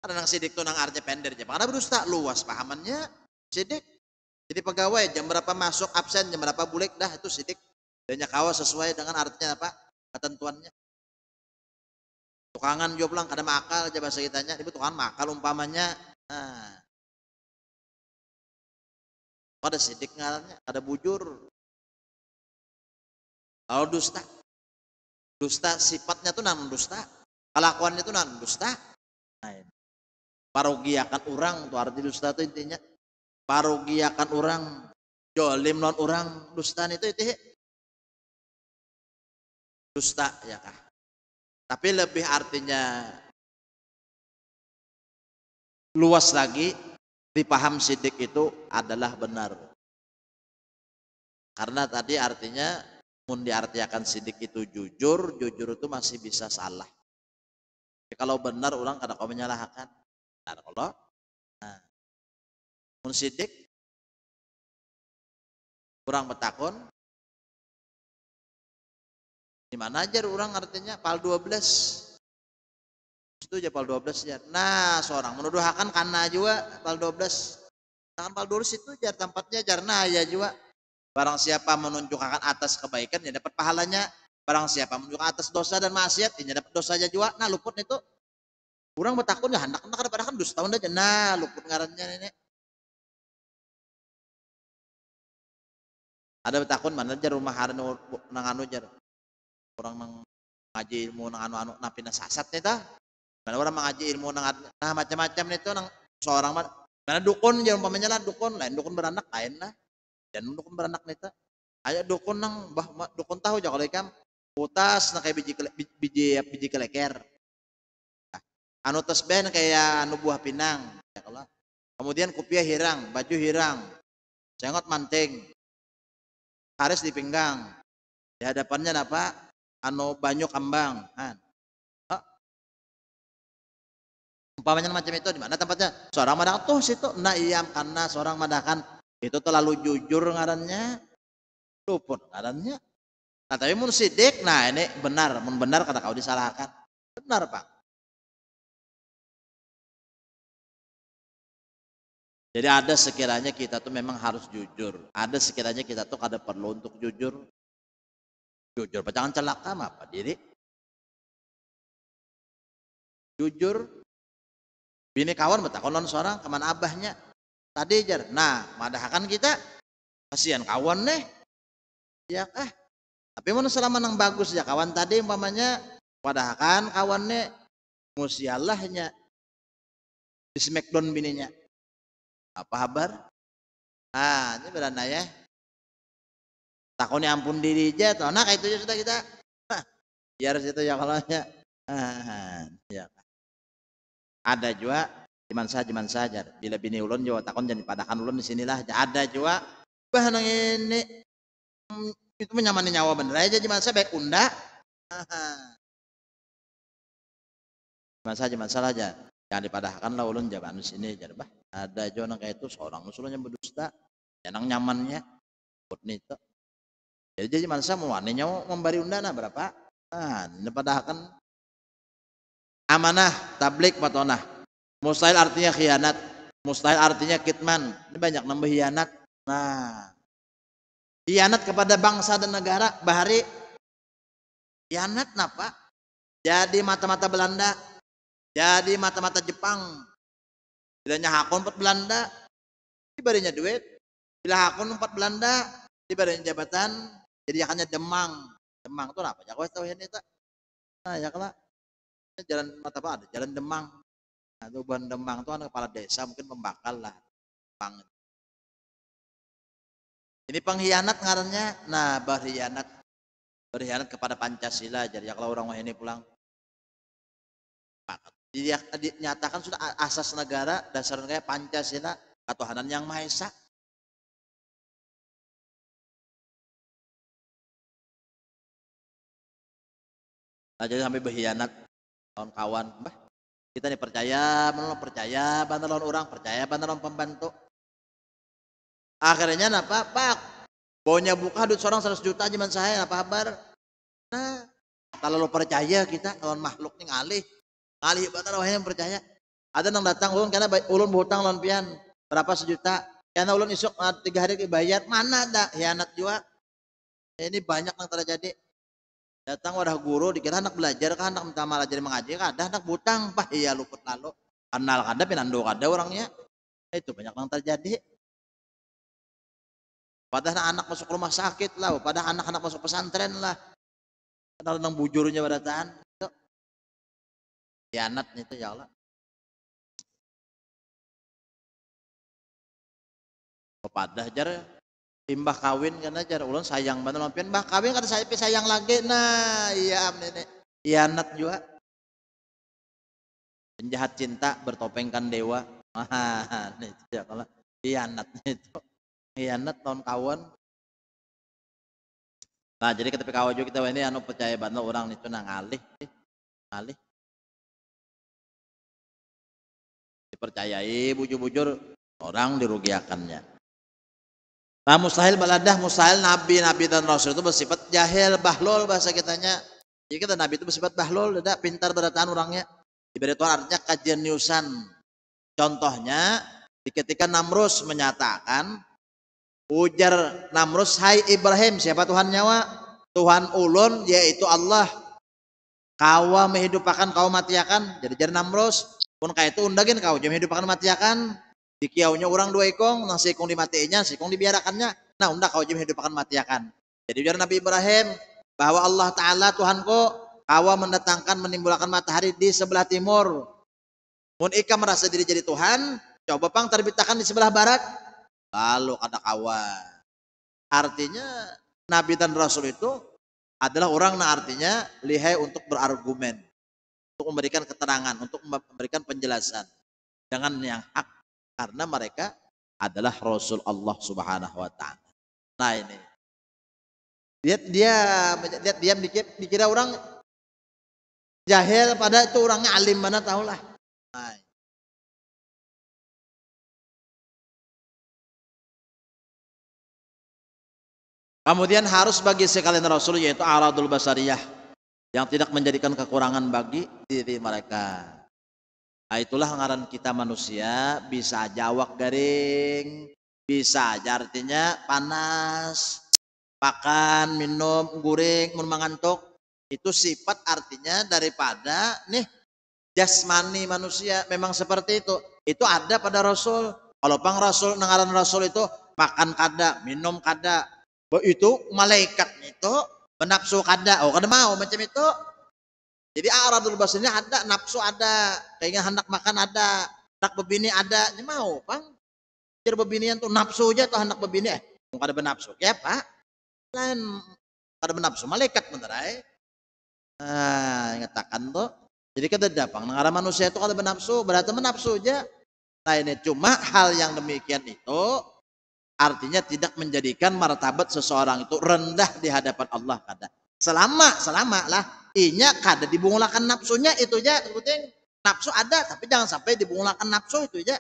ada nang sidik tuh nang artinya pender aja karena berusta luas pahamannya sidik jadi pegawai jam berapa masuk absen jam berapa bulik dah itu sidik dan kawa sesuai dengan artinya apa ketentuannya tukangan jawab lang kada makal aja bahasa kita ibu tukangan makal umpamanya nah. ada sidik ngarannya ada bujur kalau dusta dusta sifatnya tuh nan dusta kelakuannya tuh nan dusta nah, parogiakan orang tuh arti dusta tuh intinya parogiakan orang jolim non orang dusta itu itu dusta ya kah tapi lebih artinya luas lagi dipaham sidik itu adalah benar. Karena tadi artinya mun diartikan sidik itu jujur, jujur itu masih bisa salah. Jadi ya kalau benar ulang kada kau menyalahkan. Benar Allah, nah, mun sidik kurang betakun di mana aja orang artinya pal 12. Itu aja pal 12 ya. Nah, seorang menuduh akan karena juga pal 12. Nah, pal 12 itu jar tempatnya Nah, ya juga. Barang siapa menunjukkan atas kebaikan dia dapat pahalanya. Barang siapa menunjukkan atas dosa dan maksiat dia dapat dosa aja juga. Nah, luput itu Kurang betakun ya hendak hendak daripada kan dusta tahun aja. Nah, luput ngarannya nenek. Ada betakun mana aja rumah haran nanganu jar orang mengaji ilmu nang anu-anu napi nasasat nih ta mana orang mengaji ilmu nang nah macam-macam nih tuh nang seorang mana dukun jangan ya, umpamanya lah dukun lain dukun beranak lain lah dan dukun beranak nih ta aja dukun nang bah dukun tahu aja kalau ikam putas nang kayak biji kele, biji biji, biji keleker nah, anu ben kayak anu buah pinang ya kalau kemudian kupiah hirang baju hirang cengot manting, haris di pinggang. Di hadapannya apa? Ano banyu kambang kan umpamanya macam itu di mana tempatnya seorang madah tuh situ na iam karena seorang madakan itu terlalu jujur ngarannya luput ngarannya nah tapi mun sidik nah ini benar mun benar kata kau disalahkan benar pak Jadi ada sekiranya kita tuh memang harus jujur. Ada sekiranya kita tuh kada perlu untuk jujur jujur pacangan celaka mah apa jadi jujur bini kawan konon seorang kemana abahnya tadi jar nah madahakan kita kasihan kawan nih ya ah tapi mana selama nang bagus ya kawan tadi umpamanya madahakan nih musialahnya di smackdown bininya apa kabar ah ini berana ya takoni ampun diri aja, toh kayak itu ya sudah kita ah, biar situ ya kalau ya ah, ya ada juga cuman saja cuman saja bila bini ulun jawa takon jadi padakan ulun di sinilah ada juga bahan ini hmm, itu menyamani nyawa bener aja cuman saya baik unda cuman ah, saja cuman salah aja yang dipadahkan lah ulun jawaban di sini jadi bah ada juga kayak itu seorang usulnya berdusta yang ya, nyamannya buat nih Ya jadi mansa mau memberi undana berapa? Nah, kan amanah, tablik patonah. Mustahil artinya khianat, mustahil artinya kitman. Ini banyak nambah khianat. Nah, khianat kepada bangsa dan negara bahari khianat napa? Jadi mata-mata Belanda, jadi mata-mata Jepang. Tidaknya hakun empat Belanda, diberinya duit. Bila hakun empat Belanda, diberinya jabatan, jadi hanya Demang Demang itu apa jak wes tauhid nah ya kala jalan mata apa ada jalan Demang nah, itu ban Demang itu anak kepala desa mungkin membakal lah Demang ini pengkhianat ngarannya nah berkhianat berkhianat kepada Pancasila jadi ya kalau orang ini pulang ya, dinyatakan sudah asas negara dasar negara Pancasila ketuhanan yang maha esa Nah, jadi sampai berkhianat kawan kawan. kita nih percaya, menolong percaya, bantu orang, percaya bantu pembantu. Akhirnya apa nah, Pak? Baunya buka duit seorang 100 juta zaman saya, apa kabar? Nah, kalau percaya kita lawan makhluk ini ngalih. Ngalih bantu wahai yang percaya. Ada yang datang ulun karena ulun berhutang lawan pian berapa sejuta. Karena ulun isuk tiga hari dibayar, mana ada hianat juga. Ini banyak yang terjadi datang wadah guru dikira anak belajar kan anak minta malah jadi mengaji ada anak butang pak iya luput lalu kenal kada pinando kada orangnya ya, itu banyak yang terjadi padahal anak masuk rumah sakit lah padahal anak-anak masuk pesantren lah kenal tentang bujurnya pada tahan itu itu ya Allah kepada jar imbah kawin karena cara ulun sayang banget mampian Mbah kawin kata saya sayang lagi nah iya am nenek iya, anak juga penjahat cinta bertopengkan dewa ah iya kalau anak itu Iya anak tahun kawan nah jadi ketika kawan juga kita ini anu percaya banget orang itu nang alih eh, alih dipercayai bujur-bujur orang dirugiakannya Nah mustahil baladah, mustahil nabi, nabi dan rasul itu bersifat jahil, bahlul bahasa kitanya. Jadi kita nabi itu bersifat bahlul, tidak pintar berataan orangnya. Diberi Tuhan artinya kajeniusan. Contohnya, ketika Namrus menyatakan, ujar Namrus, Hai Ibrahim, siapa Tuhan nyawa? Tuhan ulun, yaitu Allah. Kawa menghidupakan, kau matiakan. Jadi jadi Namrus, pun kaitu undagin kau, jadi menghidupakan matiakan. Di kiaunya orang dua ikong, nang si ikong dimatiinnya, si ikong dibiarakannya. Nah, undak kau hidup akan matiakan. Jadi biar Nabi Ibrahim bahwa Allah Ta'ala Tuhanku kawa mendatangkan menimbulkan matahari di sebelah timur. Mun ika merasa diri jadi Tuhan, coba pang terbitakan di sebelah barat. Lalu kata kawa. Artinya Nabi dan Rasul itu adalah orang nah artinya lihai untuk berargumen. Untuk memberikan keterangan, untuk memberikan penjelasan. Jangan yang hak karena mereka adalah Rasul Allah Subhanahu wa taala. Nah ini. lihat dia lihat dia dikira, dikira orang jahil pada itu orangnya alim mana tahulah. Nah. Kemudian harus bagi sekalian Rasul yaitu aradul basariyah yang tidak menjadikan kekurangan bagi diri mereka. Ah, itulah ngaran kita manusia bisa jawak garing bisa aja artinya panas pakan minum guring mengantuk itu sifat artinya daripada nih jasmani manusia memang seperti itu itu ada pada rasul kalau pang rasul ngaran rasul itu makan kada minum kada itu malaikat itu benapsu kada oh kada mau macam itu jadi aradul basirnya ada, nafsu ada, kayaknya hendak makan ada, hendak bebini ada, ini mau bang. Jadi bebinian tuh aja tuh hendak bebini, eh, enggak ada benafsu, ya pak. Lain ada benafsu, malaikat menterai. Nah, eh. ngatakan tuh. Jadi kita kan dapang, negara manusia itu kalau benafsu, berarti menafsu aja. Nah ini cuma hal yang demikian itu artinya tidak menjadikan martabat seseorang itu rendah di hadapan Allah kada. Selama, selama lah inya kada dibungulakan nafsunya itu aja, penting nafsu ada tapi jangan sampai dibungulakan nafsu itu aja.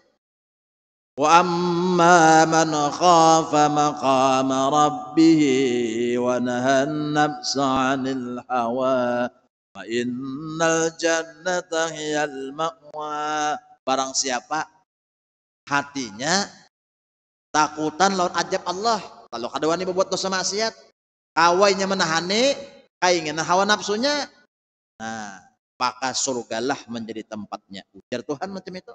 wa amma man khafa maqama rabbih wa nahan nafsa 'anil hawa fa innal jannata hiyal ma'wa barang siapa hatinya takutan lawan ajab Allah kalau kada wani berbuat dosa maksiat kawainya menahani keinginan hawa nafsunya, nah maka surgalah menjadi tempatnya. Ujar Tuhan macam itu.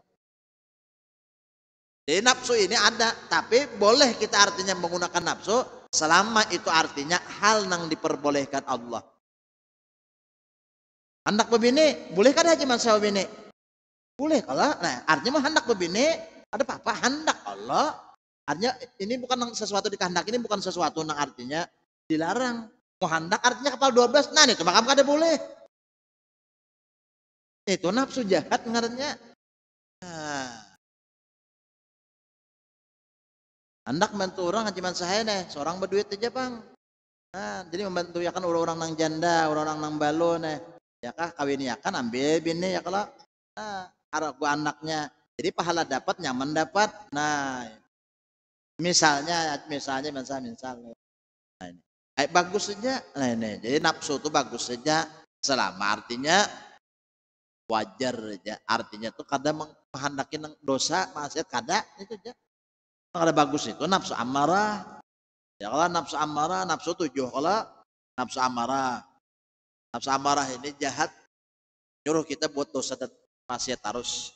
Jadi nafsu ini ada, tapi boleh kita artinya menggunakan nafsu selama itu artinya hal yang diperbolehkan Allah. Hendak bebini, boleh kan Haji Mansa bebini? Boleh kalau, nah artinya mah hendak bebini, ada apa-apa, hendak Allah. Artinya ini bukan sesuatu dikehendak, ini bukan sesuatu yang artinya dilarang muhandak artinya kepala 12 nah itu makam kada boleh itu nafsu jahat ngarannya nah. hendak bantu orang hajiman saya nih seorang berduit aja bang nah, jadi membantu ya kan orang-orang nang janda orang-orang nang balo nih ya kah kawin ya kan ambil bini ya kalau nah, gua anaknya jadi pahala dapat nyaman dapat nah misalnya misalnya misalnya misalnya Eh, bagus saja. Nah, ini. Jadi nafsu itu bagus saja selama artinya wajar aja. Artinya itu kadang menghendaki dosa, maksiat kadang itu aja. Kalau bagus itu nafsu amarah. Ya kalau nafsu amarah, nafsu tujuh kalau nafsu amarah. Nafsu amarah ini jahat nyuruh kita buat dosa dan maksiat terus.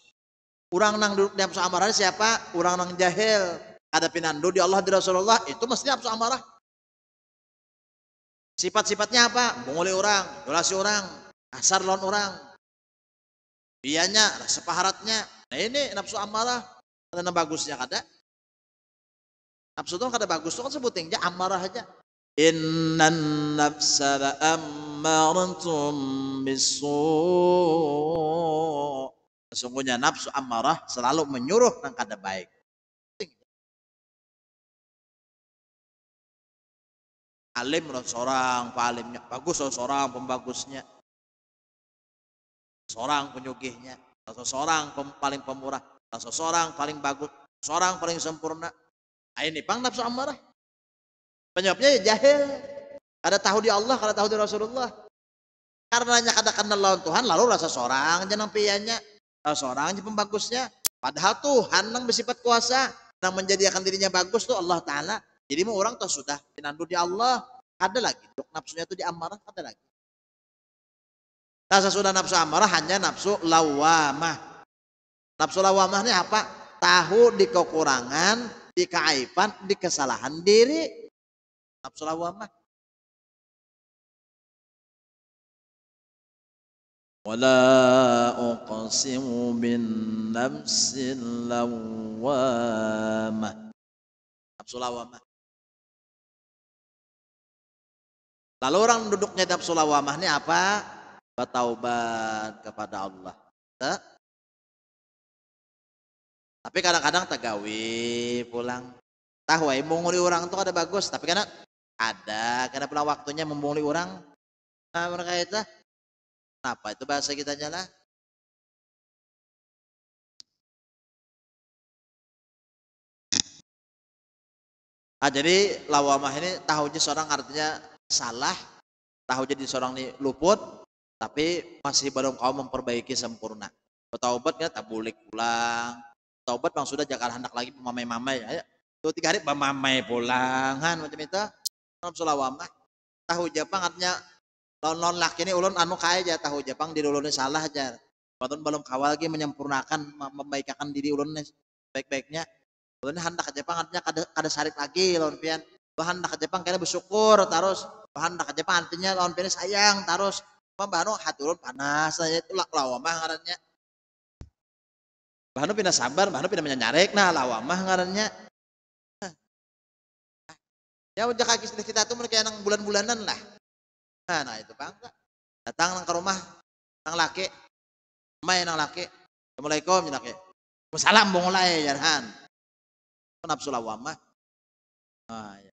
Orang nang duduk di nafsu amarah siapa? Kurang nang jahil. Ada pinandu di Allah di Rasulullah itu mesti nafsu amarah. Sifat-sifatnya apa? Mengulih orang, dolasi orang, asar lawan orang. Bianya, rasa paharatnya. Nah ini nafsu amarah. Ada bagusnya kada. Nafsu itu kada bagus. Itu kan sebutin. Ya amarah aja. Inna nafsa la'ammarantum misu. Sesungguhnya nafsu amarah selalu menyuruh yang kada baik. alim menurut seorang Alimnya bagus seorang pembagusnya seorang penyugihnya seorang pem, paling pemurah seorang paling bagus seorang paling sempurna nah, ini pang nafsu amarah penyebabnya ya jahil ada tahu di Allah ada tahu di Rasulullah karenanya kenal lawan Tuhan lalu rasa seorang jenang pianya seorang aja pembagusnya padahal Tuhan yang bersifat kuasa yang menjadikan dirinya bagus tuh Allah Ta'ala jadi mau orang tuh sudah nandu di Allah ada lagi. Dok nafsunya itu di amarah ada lagi. Rasa sudah nafsu amarah hanya nafsu lawamah. Nafsu lawamah ini apa? Tahu di kekurangan, di keaiban, di kesalahan diri. Nafsu lawamah. ولا أقسم بالنفس اللوامة nafsu lawamah. Lalu orang duduknya di sulawamah ini apa? Bertaubat kepada Allah. Tapi kadang-kadang tegawi pulang. Tahu ya, menguli orang itu ada bagus. Tapi karena ada, karena pernah waktunya membunguli orang. Nah, mereka itu, apa itu bahasa kita nyala? Ah, jadi lawamah ini tahu seorang artinya salah, tahu jadi seorang ini luput, tapi masih belum kau memperbaiki sempurna. Bertaubatnya tak boleh pulang. Taubat bang sudah jangan hendak lagi pemamai-mamai. ya Tuh tiga hari pemamai pulang. kan macam itu. Dalam sulawamah. Tahu Jepang artinya non-non laki ini ulun anu kaya aja. Tahu Jepang di ulun salah aja. Patun belum kawal lagi menyempurnakan, membaikkan diri ulun baik-baiknya. Ulun hendak ke Jepang artinya kada, kada sarik lagi lawan pian. Bahan hendak ke Jepang kena bersyukur terus bahan tak aja pantinya lawan pilih sayang terus hati haturun panas saya itu lawamah ngarannya bahano pindah sabar bahano pindah menyanyarek nah lawamah ngarannya nah, ya udah kaki kita tuh mereka yang bulan-bulanan lah nah, nah itu bangga datang ke rumah nang laki main ya nang laki assalamualaikum ya laki salam bongolai lai jarhan nafsu lawamah nah, ya.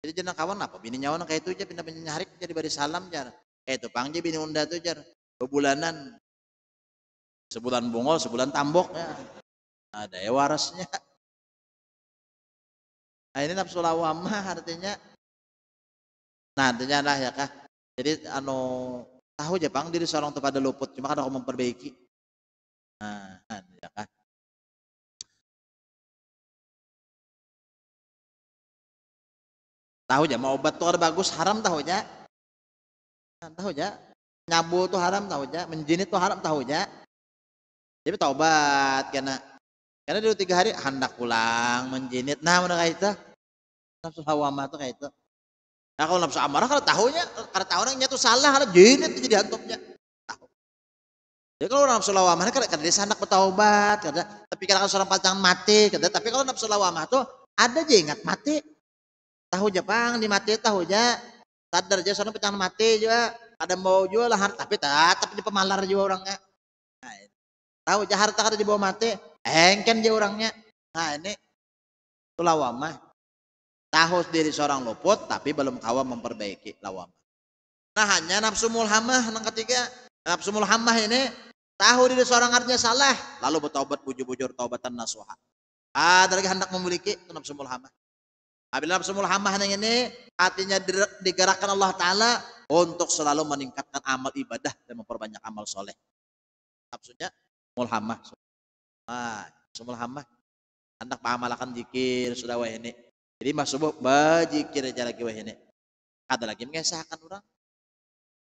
Jadi jenang kawan apa? Bini nyawa kayak itu aja pindah nyari jadi baris salam jar. Kayak itu Pangji bini unda tuh jar. Bebulanan. Sebulan bungol, sebulan tambok ya. Ada ya warasnya. Nah, ini nafsu lawamah artinya nah artinya lah ya kah. Jadi anu tahu aja pang diri seorang pada luput cuma kan aku memperbaiki. Nah, nah ya kah. tahu aja mau obat tuh ada bagus haram tahu aja tahu aja nyabu tuh haram tahu aja menjinit tuh haram tahu aja jadi taubat karena karena dulu tiga hari hendak pulang menjinit nah mana kayak itu nafsu hawa mah tuh kayak itu nah kalau nafsu amarah kalau tahunya kalau tahu orangnya tuh salah karena jinit tuh jadi hantunya tahu jadi kalau nafsu hawa karena kadang dia hendak bertaubat karena tapi karena seorang pacang mati karena tapi kalau nafsu lawamah tuh ada jengat ingat mati tahu Jepang di mati tahu aja sadar aja soalnya pecahan mati juga ada mau juga lahar tapi tetap di pemalar juga orangnya nah, tahu aja harta di dibawa mati engken aja orangnya nah ini wamah tahu nah, diri seorang luput tapi belum kawa memperbaiki lawamah nah hanya nafsu mulhamah yang ketiga nafsu mulhamah ini tahu diri seorang artinya salah lalu bertobat bujur-bujur taubatan nasuha ah dari hendak memiliki nafsu mulhamah Apabila nafsu yang ini hatinya digerakkan Allah Ta'ala untuk selalu meningkatkan amal ibadah dan memperbanyak amal soleh. Nafsunya mulhamah. Ah, mulhamah. Anak pamalakan jikir sudah wah ini. Jadi masuk bajikir aja lagi wah ini. Ada lagi mengesahkan orang.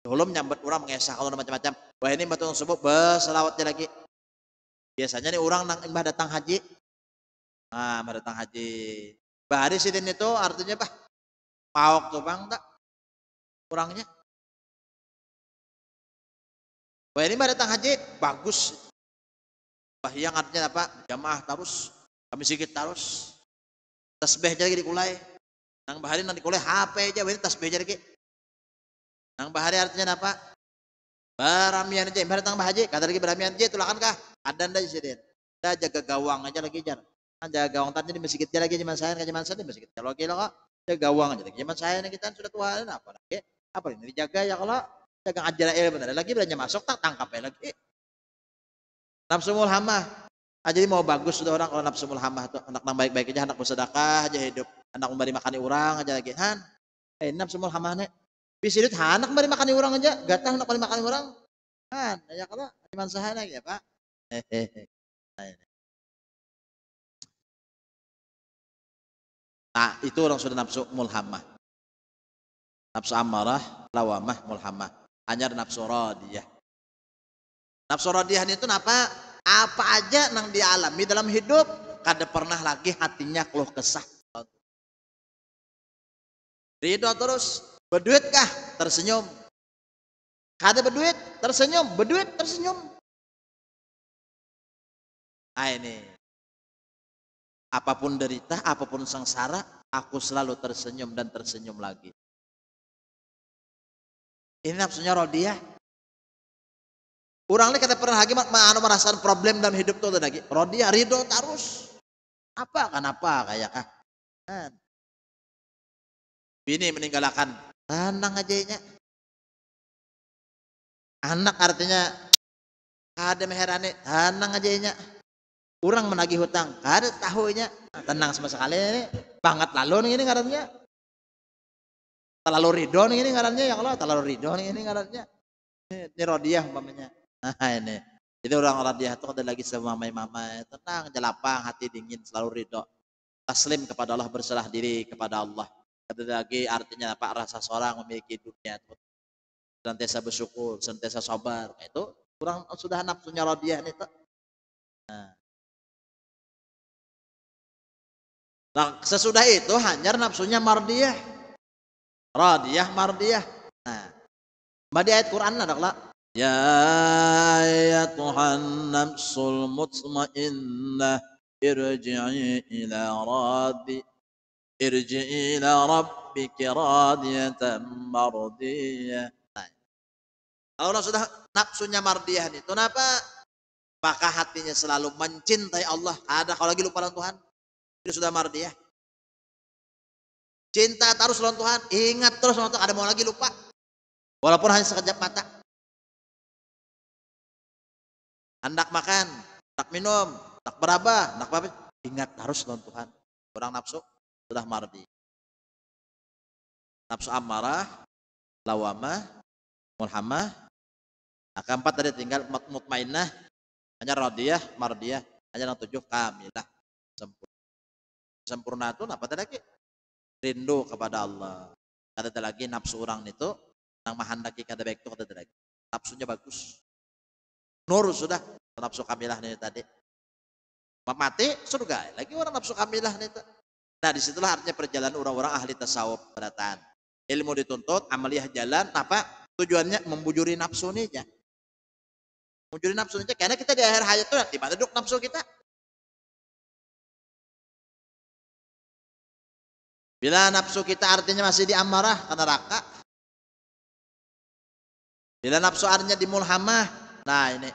Belum nyambat orang mengesahkan orang macam-macam. Wah ini batu subuh berselawatnya lagi. Biasanya nih orang nang datang haji. Ah, datang haji Bahari sidin itu artinya apa? Pauk tuh bang, tak? Kurangnya. Wah ini datang haji, bagus. Wah yang artinya apa? Jamaah terus, kami sedikit terus. Tasbih lagi dikulai. Nang bahari nanti kulai HP aja, ini tasbih lagi. Nang bahari artinya apa? beramian aja, ibarat datang bahaji, kata lagi beramian aja, tulakan kah? Ada ndak sidin. Kita jaga gawang aja lagi jar kan jaga gawang tadi di masjid dia lagi zaman saya kan zaman saya di masjid kita lagi jaga gawang aja zaman saya kita sudah tua ada apa lagi apa ini dijaga ya kalau jaga ajar ilmu benar lagi belanja masuk tak tangkap ya lagi nafsu mulhamah aja ah, jadi mau bagus sudah orang kalau nafsu mulhamah tuh anak nang baik-baik aja anak bersedekah aja hidup anak memberi makan orang aja lagi han eh nafsu mulhamah nih hidup, anak memberi makan orang aja gak gatah anak memberi makan orang kan ya kalau saya, lagi ya pak hehehe nah, Nah, itu orang sudah nafsu mulhamah. Nafsu amarah, lawamah, mulhamah. Hanya nafsu radiyah. Nafsu radiyah itu apa? Apa aja yang dialami dalam hidup, kada pernah lagi hatinya keluh kesah. Ridho terus, berduit kah? Tersenyum. Kada berduit, tersenyum. Berduit, tersenyum. Nah ini, Apapun derita, apapun sengsara, aku selalu tersenyum dan tersenyum lagi. Ini nafsunya rodiah. Ya. Orang lain kata pernah hakim anu merasakan problem dalam hidup tuh lagi. Rodiah ya, ridho terus. Apa apa kayak ah. Kan. Bini meninggalkan tenang aja nya. Anak artinya ada meherane tenang aja nya. Orang menagih hutang. Ada tahunya. Tenang sama sekali. ini, Banget lalu ini ngarannya. Terlalu ridho ini ngarannya. Ya Allah terlalu ridho ini ngarannya. Ini rodiah umpamanya. Nah ini. Jadi orang orang dia itu ada lagi sama mamai-mamai. Tenang, jelapang, hati dingin, selalu ridho. Taslim kepada Allah, berserah diri kepada Allah. Ada lagi artinya apa? Rasa seorang memiliki dunia. sentiasa bersyukur, sentiasa sabar. Nah, itu kurang sudah nafsunya rodiah ini. Tuh. Nah, Nah, sesudah itu hanyar nafsunya mardiyah. Radiyah mardiyah. Nah. Badi ayat Quran ada lah. Ya ayatuhan nafsul mutmainnah irji'i ila rabbi irji'i ila rabbiki radiyatan mardiyah. Nah. Allah sudah nafsunya mardiyah itu kenapa? Maka hatinya selalu mencintai Allah. Ada kalau lagi lupa dengan Tuhan sudah mardi ya. Cinta terus lawan Tuhan, ingat terus lawan Tuhan, ada mau lagi lupa. Walaupun hanya sekejap mata. Hendak makan, hendak minum, hendak beraba, hendak apa, ingat harus lawan Tuhan. Orang nafsu sudah mardi. Nafsu amarah, lawamah, mulhamah. Maka nah, empat tadi tinggal mutmainah, hanya radiyah, mardiyah, hanya yang tujuh kamilah sempurna sempurna itu apa lagi rindu kepada Allah kata lagi nafsu orang itu nang mahandaki kata baik itu kata lagi nafsunya bagus nur sudah nafsu kamilah ini tadi mati surga lagi orang nafsu kamilah ini nah disitulah artinya perjalanan orang-orang ahli tasawuf beratan, ilmu dituntut amaliah jalan apa tujuannya membujuri nafsu ninya membujuri nafsu karena kita di akhir hayat itu tiba-tiba duduk nafsu kita Bila nafsu kita artinya masih di amarah ke neraka. Bila nafsu artinya di mulhamah. Nah ini.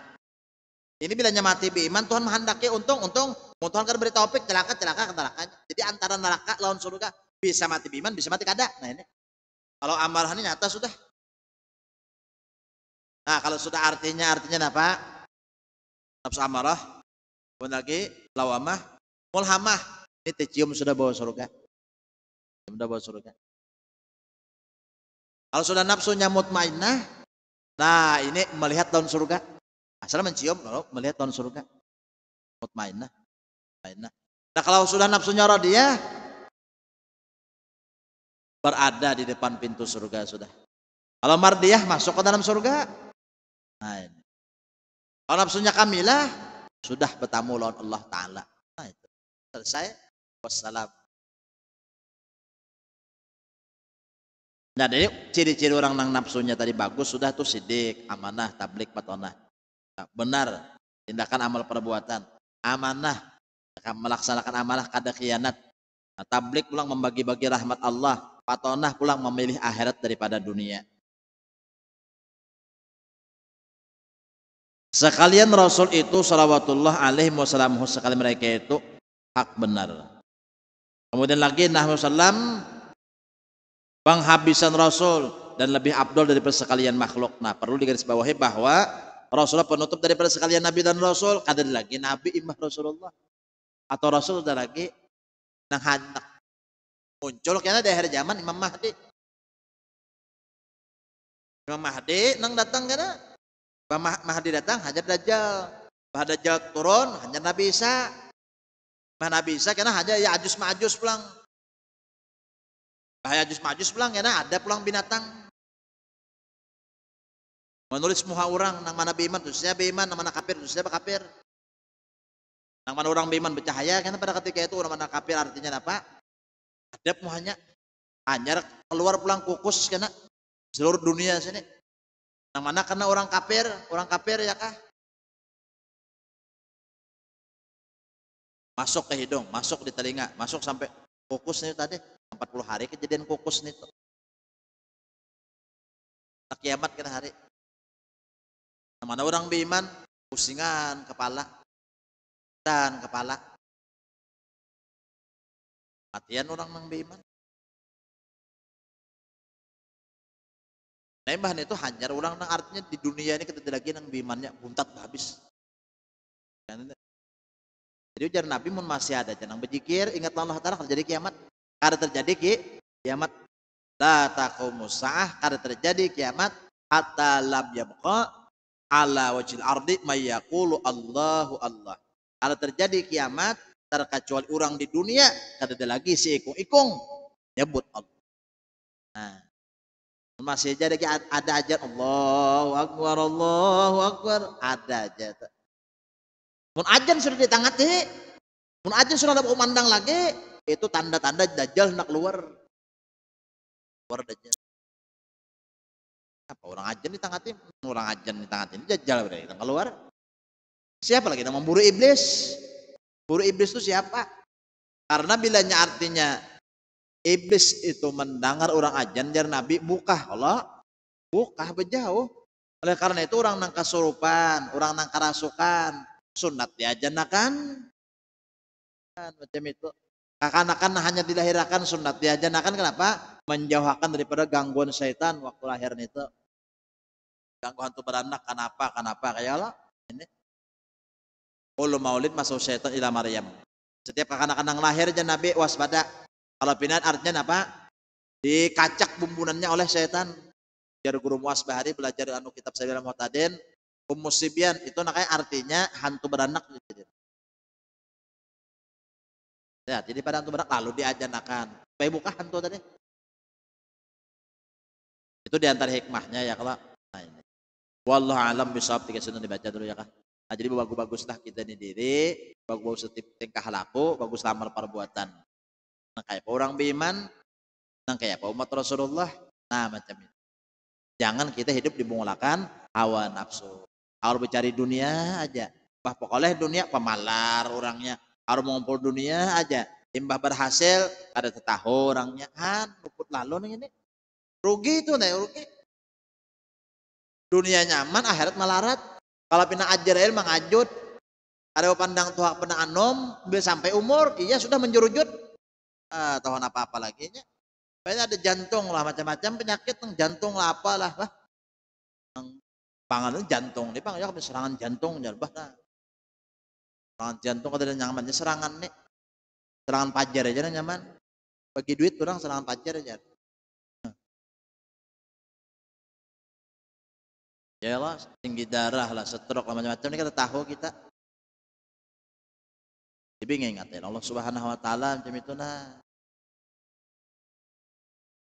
Ini bila mati beriman Tuhan menghendaki untung untung Tuhan kan beri topik. celaka celaka ke neraka. Jadi antara neraka lawan surga bisa mati beriman bisa mati kada. Nah ini. Kalau amarah ini nyata sudah. Nah kalau sudah artinya artinya apa? Nafsu amarah. Kemudian lagi lawamah, mulhamah. Ini tercium sudah bawa surga bawa surga. Kalau sudah nafsunya mutmainah, nah ini melihat daun surga. Asal mencium, kalau melihat daun surga. Mutmainah. Mutmainah. Nah kalau sudah nafsunya rodiah, berada di depan pintu surga sudah. Kalau mardiah masuk ke dalam surga. Nah ini. Kalau nafsunya kamilah, sudah bertamu lawan Allah Ta'ala. Nah itu. Selesai. Wassalamualaikum. Nah, dari ciri-ciri orang nang nafsunya tadi bagus sudah tuh sidik, amanah, tablik, patonah. Nah, benar tindakan amal perbuatan. Amanah melaksanakan amanah kada khianat. Nah, tablik pulang membagi-bagi rahmat Allah, patonah pulang memilih akhirat daripada dunia. Sekalian Rasul itu salawatullah alaihi wasallam sekali mereka itu hak benar. Kemudian lagi Nabi sallallahu penghabisan Rasul dan lebih abdul daripada sekalian makhluk. Nah, perlu digarisbawahi bahwa Rasulullah penutup daripada sekalian Nabi dan Rasul. Ada lagi Nabi imah Rasulullah. Atau Rasul ada lagi nang hantak. Muncul karena di akhir zaman Imam Mahdi. Imam Mahdi nang datang karena Imam Mahdi datang hajar Dajjal. Bah Dajjal turun hanya Nabi Isa. Bah Nabi Isa karena hanya ya ajus majus pulang. Bahaya jus majus pulang ya nah, ada pulang binatang. Menulis muha orang nang mana beiman khususnya beiman nang mana kafir khususnya kafir. Nang mana orang beiman bercahaya karena pada ketika itu orang mana kafir artinya apa? Adab muhanya hanya keluar pulang kukus karena seluruh dunia sini. Nang mana karena orang kafir, orang kafir ya kah? Masuk ke hidung, masuk di telinga, masuk sampai ini tadi 40 hari kejadian kukus nih tuh. kiamat kira hari. Mana orang beriman, pusingan kepala dan kepala. Matian orang yang beriman. Nah, bahan itu hanyar orang nang artinya di dunia ini kita lagi nang berimannya buntat habis. Jadi ujar Nabi mun masih ada jangan berzikir ingat Allah Taala jadi kiamat kada terjadi ki kiamat la taqumu saah kada terjadi kiamat hatta lam yabqa ala wajil ardi mayyaqulu Allahu Allah. Kada terjadi kiamat terkecuali orang di dunia kada ada lagi si ikung-ikung nyebut Allah. Nah, masih jadi ada ada aja Allahu akbar Allahu akbar ada aja. Mun ajan sudah ditangati, mun ajan sudah ada pemandang lagi, itu tanda-tanda dajjal nak keluar keluar dajjal apa orang ajan di tim? orang ajan di tim dajjal berarti kita keluar siapa lagi yang memburu iblis buru iblis itu siapa karena bilanya artinya iblis itu mendengar orang ajan dari nabi buka Allah buka berjauh oleh karena itu orang nangka surupan orang nangka rasukan sunat kan macam itu akan-akan hanya dilahirkan sunat. dia ya, Diajanakan kenapa? Menjauhkan daripada gangguan setan waktu lahir itu. Gangguan hantu beranak, kenapa, kenapa. Kayak ini. Ulu maulid masuk setan ila Maryam. Setiap anak yang lahir aja ya, Nabi waspada. Kalau pinat artinya apa? Dikacak bumbunannya oleh setan. Biar guru muas bahari belajar anu kitab saya Muhtadin. Ummu itu nakai artinya hantu beranak. Ya, jadi pada antum berak lalu diajanakan. Supaya buka hantu tadi. Itu diantar hikmahnya ya kalau. Nah ini. Wallah alam bisawab tiga sunnah dibaca dulu ya kak. Nah, jadi bagus-baguslah kita ini diri, bagus-bagus tingkah laku, bagus lamar perbuatan. Nah, kayak apa orang beriman, nah kayak apa umat Rasulullah, nah macam itu. Jangan kita hidup dimulakan hawa nafsu. Kalau mencari dunia aja. Bah pokoknya dunia pemalar orangnya. Harus mengumpul dunia aja. imbah berhasil, ada tetah orangnya. Kan, luput lalu nih ini. Rugi itu, nih, rugi. Dunia nyaman, akhirat melarat. Kalau pina ajarin mengajut. Ada pandang tuhak pernah anom, sampai umur, iya sudah menjerujut Ah, tahun apa-apa lagi nya. Banyak ada jantung lah, macam-macam penyakit, tentang jantung lah apalah. lah pangan jantung, dia pangan ya serangan jantung, jalbah lah serangan jantung ada nyaman ya serangan nih serangan pajar aja nih nyaman bagi duit orang serangan pajar aja ya lah tinggi darah lah stroke lah macam-macam ini kita tahu kita tapi ya, Allah subhanahu wa ta'ala macam itu nah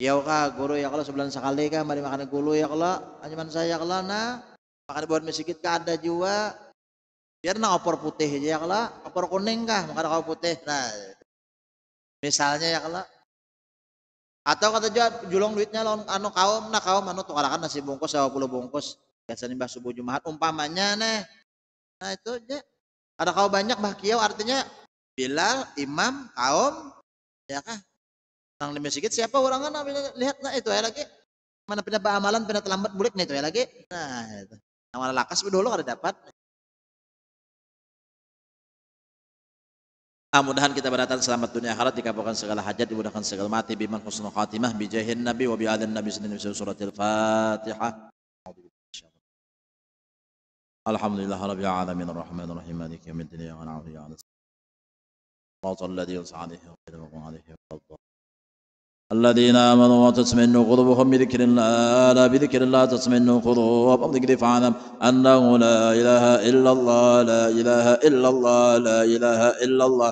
ya Allah guru ya Allah sebulan sekali kan, mari makan gulu ya Allah anjaman saya ya Allah nah makan buat miskin ada juga biar nang opor putih aja ya kala opor kuning kah makan opor putih nah misalnya ya kala atau kata jual julung duitnya lawan anu kaum nah kaum anu tukarakan nasi bungkus sewa puluh bungkus biasanya mbah subuh jumat umpamanya nah nah itu aja ada kaum banyak bah kiau artinya bilal imam kaum ya kah nang lima sedikit siapa orang kan nah, lihat nah itu ya lagi mana pindah amalan pindah terlambat bulik nih itu ya lagi nah itu nah, lakas dulu ada dapat Ah, mudahan kita berdatang selamat dunia akhirat dikabulkan segala hajat dimudahkan segala mati biman husnul khatimah bijahin nabi wa bi adzan nabi sallallahu alaihi suratil fatihah Alhamdulillah rabbil alamin arrahmanir rahim maliki yaumiddin iyyaka na'budu wa iyyaka nasta'in Allahul ladzi yus'aluhu wa yadhkuruhu alayhi wa الذين آمنوا وتطمئن قلوبهم بذكر الله لا بذكر الله تطمئن قلوب أم ذكر فاعلم أنه لا إله إلا الله لا إله إلا الله لا إله إلا الله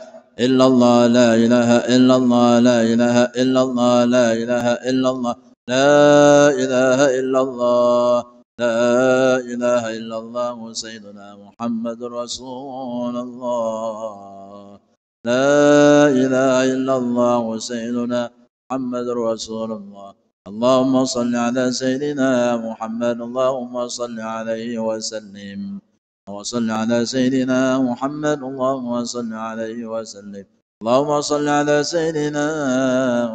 إلا الله لا إله إلا الله لا إله إلا الله لا إله إلا الله لا إله إلا الله لا إله إلا الله سيدنا محمد رسول الله لا إله إلا الله سيدنا محمد رسول الله اللهم صل على سيدنا محمد اللهم صل عليه وسلم وصل على سيدنا محمد اللهم صل عليه وسلم اللهم صل على سيدنا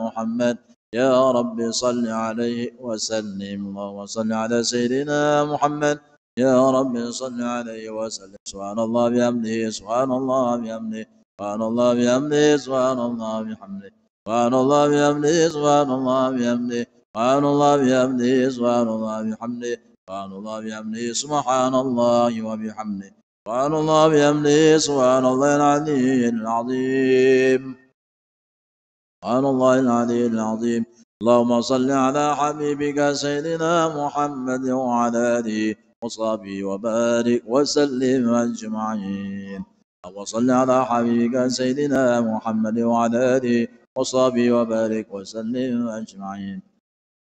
محمد يا رب صل عليه وسلم اللهم صل على سيدنا محمد يا رب صل عليه وسلم سبحان الله بأمنه سبحان الله بأمنه سبحان الله بأمنه سبحان الله بحمده سبحان الله بأمنه سبحان الله بأمنه سبحان الله بأمنه سبحان الله بحمده سبحان الله بحمده سبحان الله وبحمده سبحان الله بحمده سبحان الله العلي العظيم سبحان الله العلي العظيم اللهم صل على حبيبك سيدنا محمد وعلى آله وصحبه وبارك وسلم أجمعين اللهم صل على حبيبك سيدنا محمد وعلى آله وصحبه وبارك وسلم أجمعين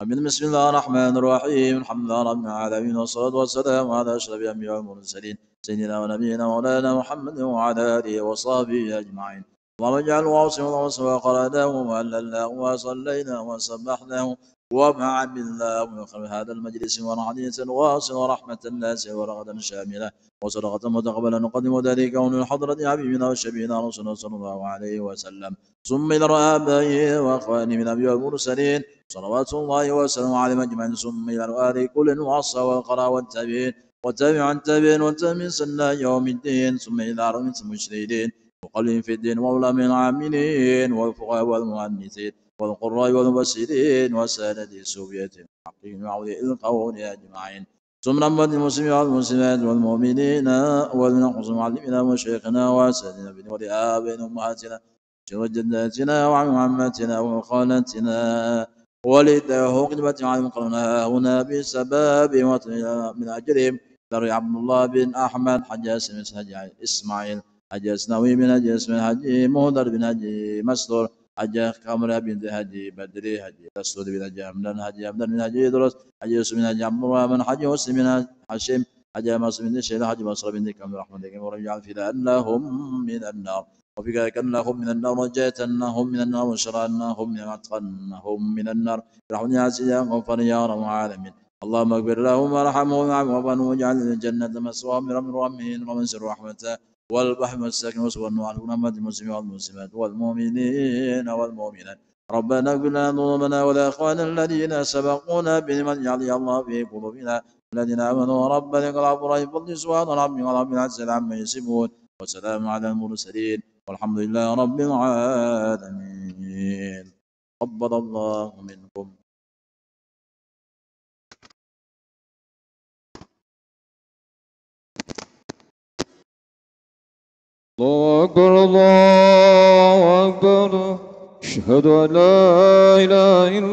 من بسم الله الرحمن الرحيم الحمد لله رب العالمين والصلاة والسلام على أشرف الأنبياء والمرسلين سيدنا ونبينا مولانا محمد وعلى آله وصحبه أجمعين اللهم اجعل واصلا وقرناه وهللناه وصليناه وسبحناه ومع بالله من هذا المجلس ورعدية واسعة ورحمة الناس ورغدا شاملة وصدقة متقبلة نقدم ذلك حضرة حبيبنا وشبينا رسولنا صلى الله عليه وسلم ثم إلى آبائه وأخوانه من أبي المرسلين صلوات الله وسلامه على أجمعين ثم إلى آل كل وأصحاب والقرى والتابعين وتابع عن تابعين والتابعين سنة يوم الدين ثم إلى أرمة المشردين وقلهم في الدين وعلماء العاملين والفقهاء والمؤنثين والقراء والمبشرين وسادة السوبيات المحقين وعلي القول أجمعين ثم رمت المسلمين والمسلمات والمؤمنين والمنقص معلمنا وشيخنا ولي ولآبائنا وأمهاتنا جدتنا وعمتنا وخالتنا ولده قدمة عن قرنا هنا بسبب من أجرهم دري عبد الله بن أحمد حجاس بن إسماعيل حجاس نوي من حجاس من حجي مهدر بن حجي مسطور حجي قمر بن حجي بدري حجي رسول بن حجي حمدان حجي حمدان من حجي درس حجي يوسف بن حجي عمر من حجي مسلم بن حشيم حجي مصر بن شيخ حجي مصر بن كم رحمة الله ورحمة الله في لأنهم من النار وبك أكنهم من النار ونجيتنهم من النار وشرعناهم من أتقنهم من النار برحمتك يا غفر يا رب العالمين اللهم اغفر لهم وارحمهم وعفوهم واجعل الجنة مسواهم رب الرحمين ومن سر رحمته والبحر والسكن وسوى النور على المسلمين والمسلمات والمؤمنين والمؤمنات ربنا اغفر لنا ذنوبنا ولاخواننا الذين سبقونا بمن يعلي الله في قلوبنا الذين امنوا ربنا اغفر لهم فضل سبحان ربك ورب العزه عما يصفون وسلام على المرسلين والحمد لله رب العالمين قبض الله منكم الله أكبر الله أكبر أشهد أن لا إله إلا